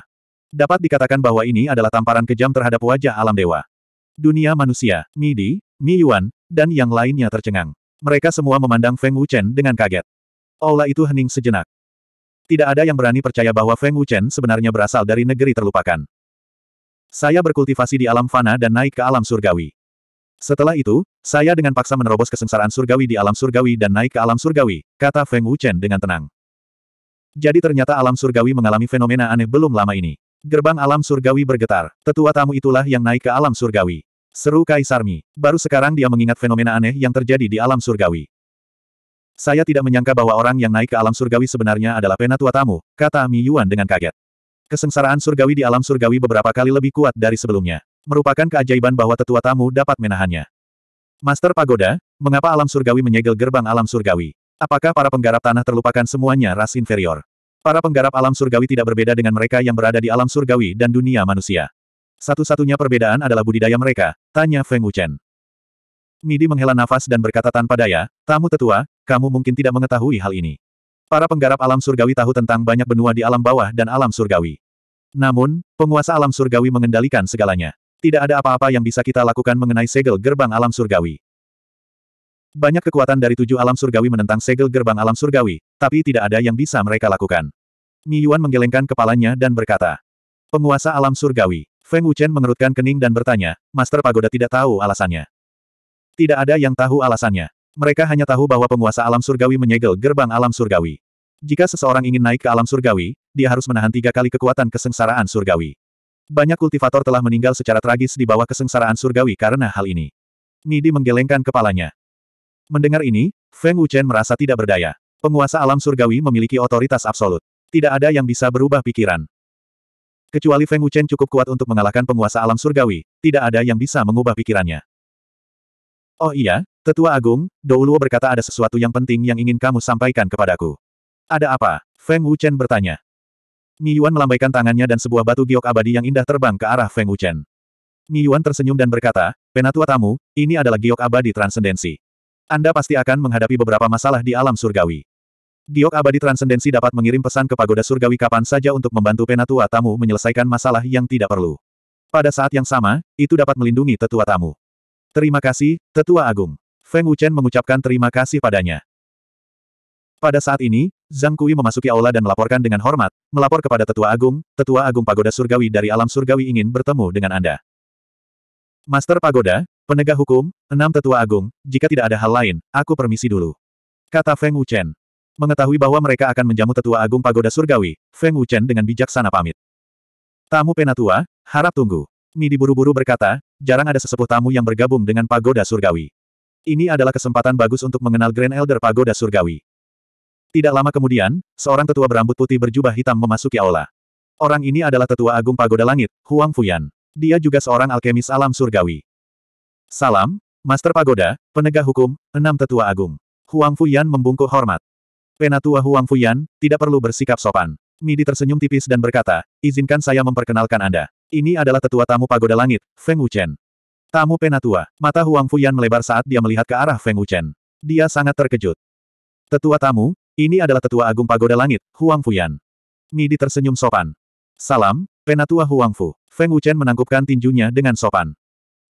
Dapat dikatakan bahwa ini adalah tamparan kejam terhadap wajah alam dewa. Dunia manusia, Midi, Mi Yuan, dan yang lainnya tercengang. Mereka semua memandang Feng Wuchen dengan kaget. Aula itu hening sejenak. Tidak ada yang berani percaya bahwa Feng Wuchen sebenarnya berasal dari negeri terlupakan. Saya berkultivasi di alam fana dan naik ke alam surgawi. Setelah itu, saya dengan paksa menerobos kesengsaraan surgawi di alam surgawi dan naik ke alam surgawi, kata Feng Wuchen dengan tenang. Jadi ternyata alam surgawi mengalami fenomena aneh belum lama ini. Gerbang alam surgawi bergetar. Tetua tamu itulah yang naik ke alam surgawi. Seru Kaisarmi. Baru sekarang dia mengingat fenomena aneh yang terjadi di alam surgawi. Saya tidak menyangka bahwa orang yang naik ke alam surgawi sebenarnya adalah penatua tamu, kata Mi Yuan dengan kaget. Kesengsaraan surgawi di alam surgawi beberapa kali lebih kuat dari sebelumnya. Merupakan keajaiban bahwa tetua tamu dapat menahannya. Master Pagoda, mengapa alam surgawi menyegel gerbang alam surgawi? Apakah para penggarap tanah terlupakan semuanya ras inferior? Para penggarap alam surgawi tidak berbeda dengan mereka yang berada di alam surgawi dan dunia manusia. Satu-satunya perbedaan adalah budidaya mereka, tanya Feng Wuchen. Midi menghela nafas dan berkata tanpa daya, tamu tetua, kamu mungkin tidak mengetahui hal ini. Para penggarap alam surgawi tahu tentang banyak benua di alam bawah dan alam surgawi. Namun, penguasa alam surgawi mengendalikan segalanya. Tidak ada apa-apa yang bisa kita lakukan mengenai segel gerbang alam surgawi. Banyak kekuatan dari tujuh alam surgawi menentang segel gerbang alam surgawi, tapi tidak ada yang bisa mereka lakukan. Mi Yuan menggelengkan kepalanya dan berkata, Penguasa alam surgawi, Feng Wuchen mengerutkan kening dan bertanya, Master Pagoda tidak tahu alasannya. Tidak ada yang tahu alasannya. Mereka hanya tahu bahwa penguasa alam surgawi menyegel gerbang alam surgawi. Jika seseorang ingin naik ke alam surgawi, dia harus menahan tiga kali kekuatan kesengsaraan surgawi. Banyak kultivator telah meninggal secara tragis di bawah kesengsaraan surgawi karena hal ini. Midi menggelengkan kepalanya. Mendengar ini, Feng Wuchen merasa tidak berdaya. Penguasa alam surgawi memiliki otoritas absolut. Tidak ada yang bisa berubah pikiran. Kecuali Feng Wuchen cukup kuat untuk mengalahkan penguasa alam surgawi, tidak ada yang bisa mengubah pikirannya. Oh iya, Tetua Agung, Douluo berkata ada sesuatu yang penting yang ingin kamu sampaikan kepadaku. Ada apa? Feng Wuchen bertanya. Mi Yuan melambaikan tangannya dan sebuah batu giok abadi yang indah terbang ke arah Feng Wuchen. Yuan tersenyum dan berkata, Penatua tamu, ini adalah giok abadi transendensi. Anda pasti akan menghadapi beberapa masalah di alam surgawi. Giok abadi transendensi dapat mengirim pesan ke pagoda surgawi kapan saja untuk membantu penatua tamu menyelesaikan masalah yang tidak perlu. Pada saat yang sama, itu dapat melindungi tetua tamu. Terima kasih, Tetua Agung. Feng Wuchen mengucapkan terima kasih padanya. Pada saat ini, Zhang Kui memasuki aula dan melaporkan dengan hormat, melapor kepada Tetua Agung, Tetua Agung Pagoda Surgawi dari alam surgawi ingin bertemu dengan Anda. Master Pagoda, Penegak hukum, enam tetua agung, jika tidak ada hal lain, aku permisi dulu. Kata Feng Wuchen. Mengetahui bahwa mereka akan menjamu tetua agung pagoda surgawi, Feng Wuchen dengan bijaksana pamit. Tamu penatua, harap tunggu. Mi diburu buru berkata, jarang ada sesepuh tamu yang bergabung dengan pagoda surgawi. Ini adalah kesempatan bagus untuk mengenal Grand Elder Pagoda Surgawi. Tidak lama kemudian, seorang tetua berambut putih berjubah hitam memasuki aula. Orang ini adalah tetua agung Pagoda Langit, Huang Fuyan. Dia juga seorang alkemis alam surgawi. Salam, Master Pagoda, penegak hukum, enam tetua agung. Huang Fuyan membungkuk hormat. Penatua Huang Fuyan, tidak perlu bersikap sopan. Midi tersenyum tipis dan berkata, izinkan saya memperkenalkan Anda. Ini adalah tetua tamu Pagoda Langit, Feng Wuchen. Tamu Penatua, mata Huang Fuyan melebar saat dia melihat ke arah Feng Wuchen. Dia sangat terkejut. Tetua tamu, ini adalah tetua agung Pagoda Langit, Huang Fuyan. Midi tersenyum sopan. Salam, Penatua Huang Fu. Feng Wuchen menangkupkan tinjunya dengan sopan.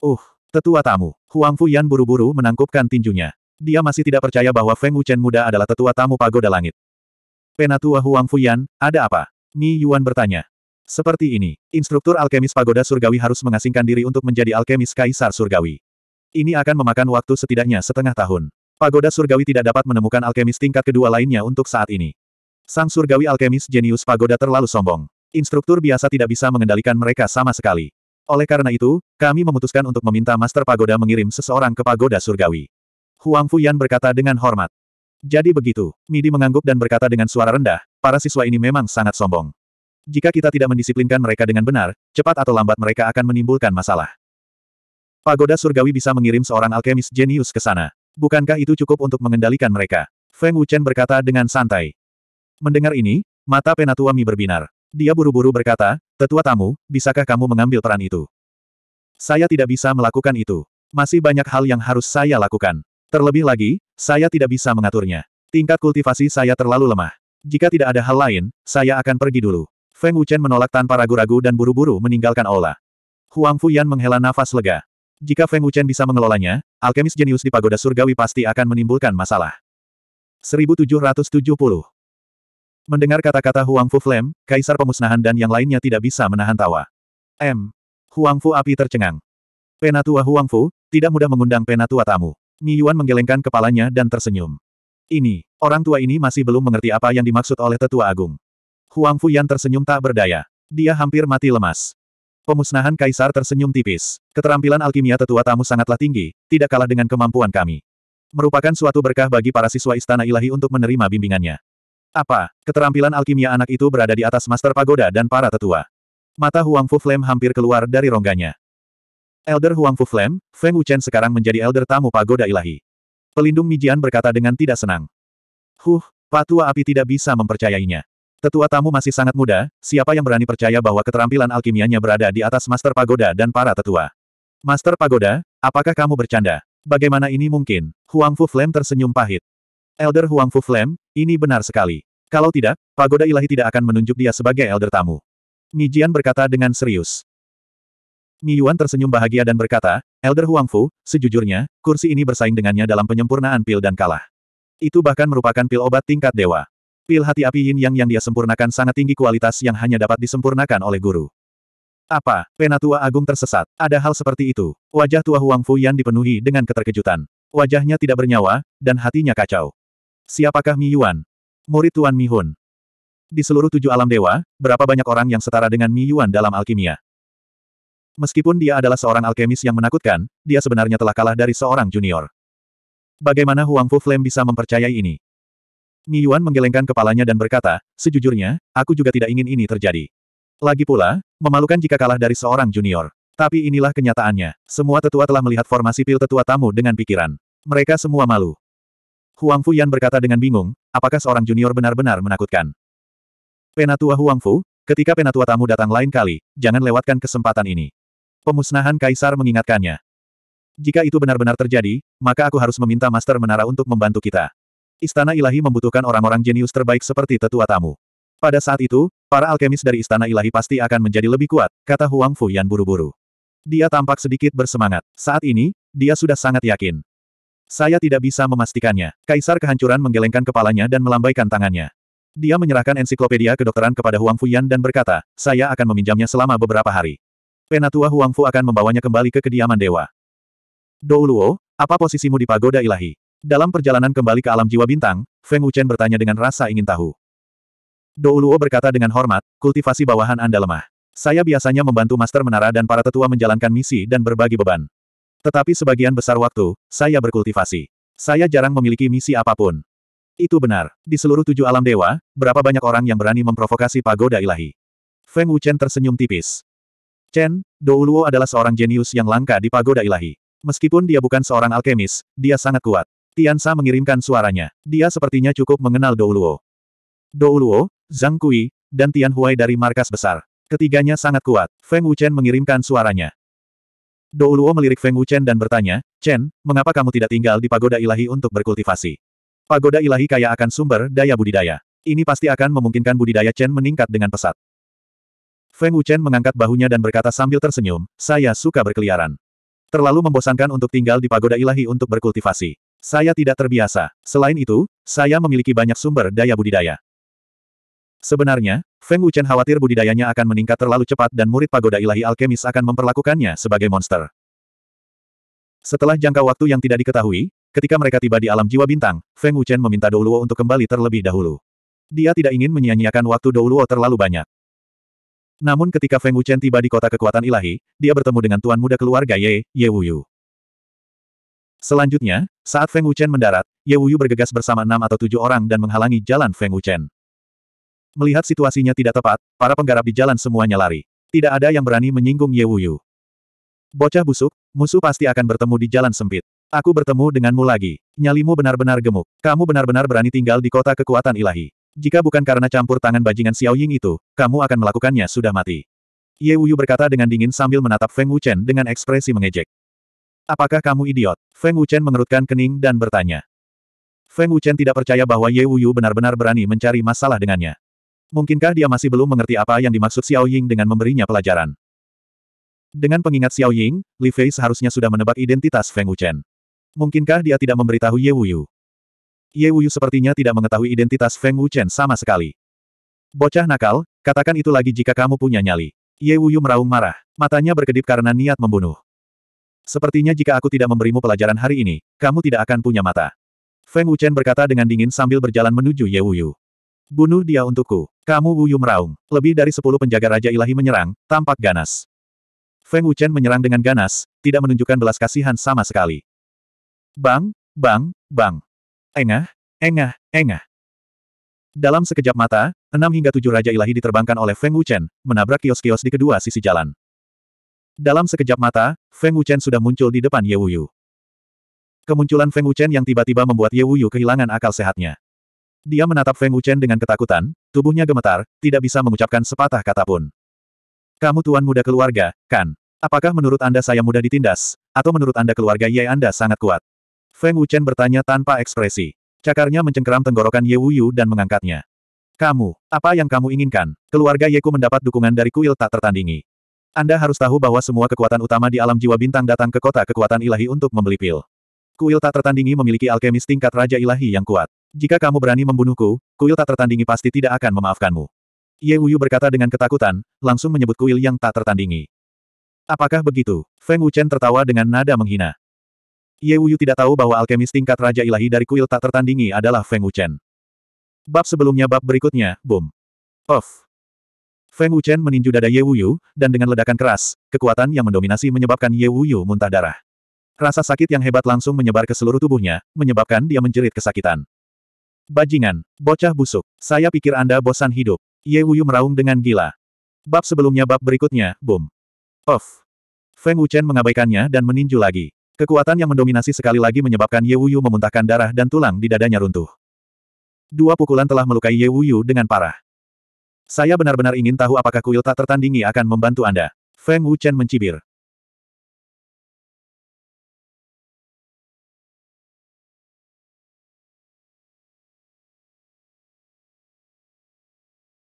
Uh, Tetua tamu. Huang Fuyan buru-buru menangkupkan tinjunya. Dia masih tidak percaya bahwa Feng Wuchen muda adalah tetua tamu pagoda langit. Penatua Huang Fuyan, ada apa? Ni Yuan bertanya. Seperti ini, instruktur alkemis pagoda surgawi harus mengasingkan diri untuk menjadi alkemis kaisar surgawi. Ini akan memakan waktu setidaknya setengah tahun. Pagoda surgawi tidak dapat menemukan alkemis tingkat kedua lainnya untuk saat ini. Sang surgawi alkemis jenius pagoda terlalu sombong. Instruktur biasa tidak bisa mengendalikan mereka sama sekali. Oleh karena itu, kami memutuskan untuk meminta Master Pagoda mengirim seseorang ke Pagoda Surgawi. Huang Fuyan berkata dengan hormat. Jadi begitu, Midi mengangguk dan berkata dengan suara rendah, para siswa ini memang sangat sombong. Jika kita tidak mendisiplinkan mereka dengan benar, cepat atau lambat mereka akan menimbulkan masalah. Pagoda Surgawi bisa mengirim seorang alkemis jenius ke sana. Bukankah itu cukup untuk mengendalikan mereka? Feng Wuchen berkata dengan santai. Mendengar ini, mata Penatua Mi berbinar. Dia buru-buru berkata, Tetua tamu, bisakah kamu mengambil peran itu? Saya tidak bisa melakukan itu. Masih banyak hal yang harus saya lakukan. Terlebih lagi, saya tidak bisa mengaturnya. Tingkat kultivasi saya terlalu lemah. Jika tidak ada hal lain, saya akan pergi dulu. Feng Wuchen menolak tanpa ragu-ragu dan buru-buru meninggalkan aula. Huang Fuyan menghela nafas lega. Jika Feng Wuchen bisa mengelolanya, alkemis jenius di pagoda surgawi pasti akan menimbulkan masalah. 1770 Mendengar kata-kata Huang Fu Flem, Kaisar Pemusnahan dan yang lainnya tidak bisa menahan tawa. M. Huang Fu api tercengang. Penatua Huang Fu, tidak mudah mengundang penatua tamu. Mi Yuan menggelengkan kepalanya dan tersenyum. Ini, orang tua ini masih belum mengerti apa yang dimaksud oleh tetua agung. Huang Fu Yan tersenyum tak berdaya. Dia hampir mati lemas. Pemusnahan Kaisar tersenyum tipis. Keterampilan alkimia tetua tamu sangatlah tinggi, tidak kalah dengan kemampuan kami. Merupakan suatu berkah bagi para siswa Istana Ilahi untuk menerima bimbingannya. Apa, keterampilan alkimia anak itu berada di atas Master Pagoda dan para tetua. Mata Huang Fu Flame hampir keluar dari rongganya. Elder Huang Fu Flame, Feng Wuchen sekarang menjadi elder tamu Pagoda Ilahi. Pelindung Mijian berkata dengan tidak senang. Huh, Patua Api tidak bisa mempercayainya. Tetua tamu masih sangat muda, siapa yang berani percaya bahwa keterampilan alkimianya berada di atas Master Pagoda dan para tetua? Master Pagoda, apakah kamu bercanda? Bagaimana ini mungkin? Huang Fu Flame tersenyum pahit. Elder Huang Fu Flame, ini benar sekali. Kalau tidak, pagoda ilahi tidak akan menunjuk dia sebagai elder tamu. Nijian berkata dengan serius. Yuan tersenyum bahagia dan berkata, Elder Huangfu, sejujurnya, kursi ini bersaing dengannya dalam penyempurnaan pil dan kalah. Itu bahkan merupakan pil obat tingkat dewa. Pil hati api yin yang yang dia sempurnakan sangat tinggi kualitas yang hanya dapat disempurnakan oleh guru. Apa, penatua agung tersesat, ada hal seperti itu. Wajah tua Huangfu yang dipenuhi dengan keterkejutan. Wajahnya tidak bernyawa, dan hatinya kacau. Siapakah Mi Yuan? Murid Tuan Mi Hun. Di seluruh tujuh alam dewa, berapa banyak orang yang setara dengan Mi Yuan dalam alkimia? Meskipun dia adalah seorang alkemis yang menakutkan, dia sebenarnya telah kalah dari seorang junior. Bagaimana Huang Fu Flame bisa mempercayai ini? Mi Yuan menggelengkan kepalanya dan berkata, sejujurnya, aku juga tidak ingin ini terjadi. Lagi pula, memalukan jika kalah dari seorang junior. Tapi inilah kenyataannya, semua tetua telah melihat formasi pil tetua tamu dengan pikiran. Mereka semua malu. Huang Fu Yan berkata dengan bingung, apakah seorang junior benar-benar menakutkan? Penatua Huang Fu, ketika penatua tamu datang lain kali, jangan lewatkan kesempatan ini. Pemusnahan Kaisar mengingatkannya. Jika itu benar-benar terjadi, maka aku harus meminta Master Menara untuk membantu kita. Istana Ilahi membutuhkan orang-orang jenius terbaik seperti tetua tamu. Pada saat itu, para alkemis dari Istana Ilahi pasti akan menjadi lebih kuat, kata Huang Fu Yan buru-buru. Dia tampak sedikit bersemangat. Saat ini, dia sudah sangat yakin. Saya tidak bisa memastikannya. Kaisar kehancuran menggelengkan kepalanya dan melambaikan tangannya. Dia menyerahkan ensiklopedia kedokteran kepada Huang Fuyan dan berkata, saya akan meminjamnya selama beberapa hari. Penatua Huang Fu akan membawanya kembali ke kediaman dewa. Douluo, apa posisimu di pagoda ilahi? Dalam perjalanan kembali ke alam jiwa bintang, Feng Wuchen bertanya dengan rasa ingin tahu. Douluo berkata dengan hormat, kultivasi bawahan Anda lemah. Saya biasanya membantu Master Menara dan para tetua menjalankan misi dan berbagi beban. Tetapi sebagian besar waktu, saya berkultivasi. Saya jarang memiliki misi apapun. Itu benar. Di seluruh tujuh alam dewa, berapa banyak orang yang berani memprovokasi pagoda ilahi? Feng Wuchen tersenyum tipis. Chen, Douluo adalah seorang jenius yang langka di pagoda ilahi. Meskipun dia bukan seorang alkemis, dia sangat kuat. Tian Sa mengirimkan suaranya. Dia sepertinya cukup mengenal Douluo. Douluo, Zhang Kui, dan Tian Huai dari markas besar. Ketiganya sangat kuat. Feng Wuchen mengirimkan suaranya. Douluo melirik Feng Wuchen dan bertanya, Chen, mengapa kamu tidak tinggal di pagoda ilahi untuk berkultivasi? Pagoda ilahi kaya akan sumber daya budidaya. Ini pasti akan memungkinkan budidaya Chen meningkat dengan pesat. Feng Wuchen mengangkat bahunya dan berkata sambil tersenyum, saya suka berkeliaran. Terlalu membosankan untuk tinggal di pagoda ilahi untuk berkultivasi. Saya tidak terbiasa. Selain itu, saya memiliki banyak sumber daya budidaya. Sebenarnya, Feng Wuchen khawatir budidayanya akan meningkat terlalu cepat dan murid pagoda ilahi alkemis akan memperlakukannya sebagai monster. Setelah jangka waktu yang tidak diketahui, ketika mereka tiba di alam jiwa bintang, Feng Wuchen meminta Douluo untuk kembali terlebih dahulu. Dia tidak ingin menyia-nyiakan waktu Douluo terlalu banyak. Namun ketika Feng Wuchen tiba di kota kekuatan ilahi, dia bertemu dengan tuan muda keluarga Ye, Ye Wuyu. Selanjutnya, saat Feng Wuchen mendarat, Ye Wuyu bergegas bersama enam atau tujuh orang dan menghalangi jalan Feng Wuchen. Melihat situasinya tidak tepat, para penggarap di jalan semuanya lari. Tidak ada yang berani menyinggung Ye Wuyu. Bocah busuk, musuh pasti akan bertemu di jalan sempit. Aku bertemu denganmu lagi. Nyalimu benar-benar gemuk. Kamu benar-benar berani tinggal di kota kekuatan ilahi. Jika bukan karena campur tangan bajingan Xiao Ying itu, kamu akan melakukannya sudah mati. Ye Wuyu berkata dengan dingin sambil menatap Feng Wuchen dengan ekspresi mengejek. Apakah kamu idiot? Feng Wuchen mengerutkan kening dan bertanya. Feng Wuchen tidak percaya bahwa Ye Wuyu benar-benar berani mencari masalah dengannya. Mungkinkah dia masih belum mengerti apa yang dimaksud Xiao Ying dengan memberinya pelajaran? Dengan pengingat Xiao Ying, Li Fei seharusnya sudah menebak identitas Feng Wuchen. Mungkinkah dia tidak memberitahu Ye Wuyu? Ye Wuyu sepertinya tidak mengetahui identitas Feng Wuchen sama sekali. Bocah nakal, katakan itu lagi jika kamu punya nyali. Ye Wuyu meraung marah, matanya berkedip karena niat membunuh. Sepertinya jika aku tidak memberimu pelajaran hari ini, kamu tidak akan punya mata. Feng Wuchen berkata dengan dingin sambil berjalan menuju Ye Wuyu. Bunuh dia untukku. Kamu Wuyu meraung. Lebih dari sepuluh penjaga Raja Ilahi menyerang, tampak ganas. Feng Wuchen menyerang dengan ganas, tidak menunjukkan belas kasihan sama sekali. Bang, bang, bang. Engah, engah, engah. Dalam sekejap mata, enam hingga tujuh Raja Ilahi diterbangkan oleh Feng Wuchen, menabrak kios-kios di kedua sisi jalan. Dalam sekejap mata, Feng Wuchen sudah muncul di depan Ye Wuyu. Kemunculan Feng Wuchen yang tiba-tiba membuat Ye Wuyu kehilangan akal sehatnya. Dia menatap Feng Wuchen dengan ketakutan, tubuhnya gemetar, tidak bisa mengucapkan sepatah kata pun. Kamu tuan muda keluarga, kan? Apakah menurut Anda saya mudah ditindas, atau menurut Anda keluarga Ye Anda sangat kuat? Feng Wuchen bertanya tanpa ekspresi. Cakarnya mencengkeram tenggorokan Ye Wuyu dan mengangkatnya. Kamu, apa yang kamu inginkan? Keluarga Ye ku mendapat dukungan dari kuil tak tertandingi. Anda harus tahu bahwa semua kekuatan utama di alam jiwa bintang datang ke kota kekuatan ilahi untuk membeli pil. Kuil tak tertandingi memiliki alkemis tingkat Raja Ilahi yang kuat. Jika kamu berani membunuhku, kuil tak tertandingi pasti tidak akan memaafkanmu. Ye Wuyu berkata dengan ketakutan, langsung menyebut kuil yang tak tertandingi. Apakah begitu? Feng Wuchen tertawa dengan nada menghina. Ye Wuyu tidak tahu bahwa alkemis tingkat Raja Ilahi dari kuil tak tertandingi adalah Feng Wuchen. Bab sebelumnya bab berikutnya, boom. Off. Feng Wuchen meninju dada Ye Wuyu, dan dengan ledakan keras, kekuatan yang mendominasi menyebabkan Ye Wuyu muntah darah. Rasa sakit yang hebat langsung menyebar ke seluruh tubuhnya, menyebabkan dia menjerit kesakitan. Bajingan, bocah busuk, saya pikir Anda bosan hidup. Ye Wuyu meraung dengan gila. Bab sebelumnya bab berikutnya, boom. Off. Feng Wuchen mengabaikannya dan meninju lagi. Kekuatan yang mendominasi sekali lagi menyebabkan Ye Wuyu memuntahkan darah dan tulang di dadanya runtuh. Dua pukulan telah melukai Ye Wuyu dengan parah. Saya benar-benar ingin tahu apakah kuil tak tertandingi akan membantu Anda. Feng Wuchen mencibir.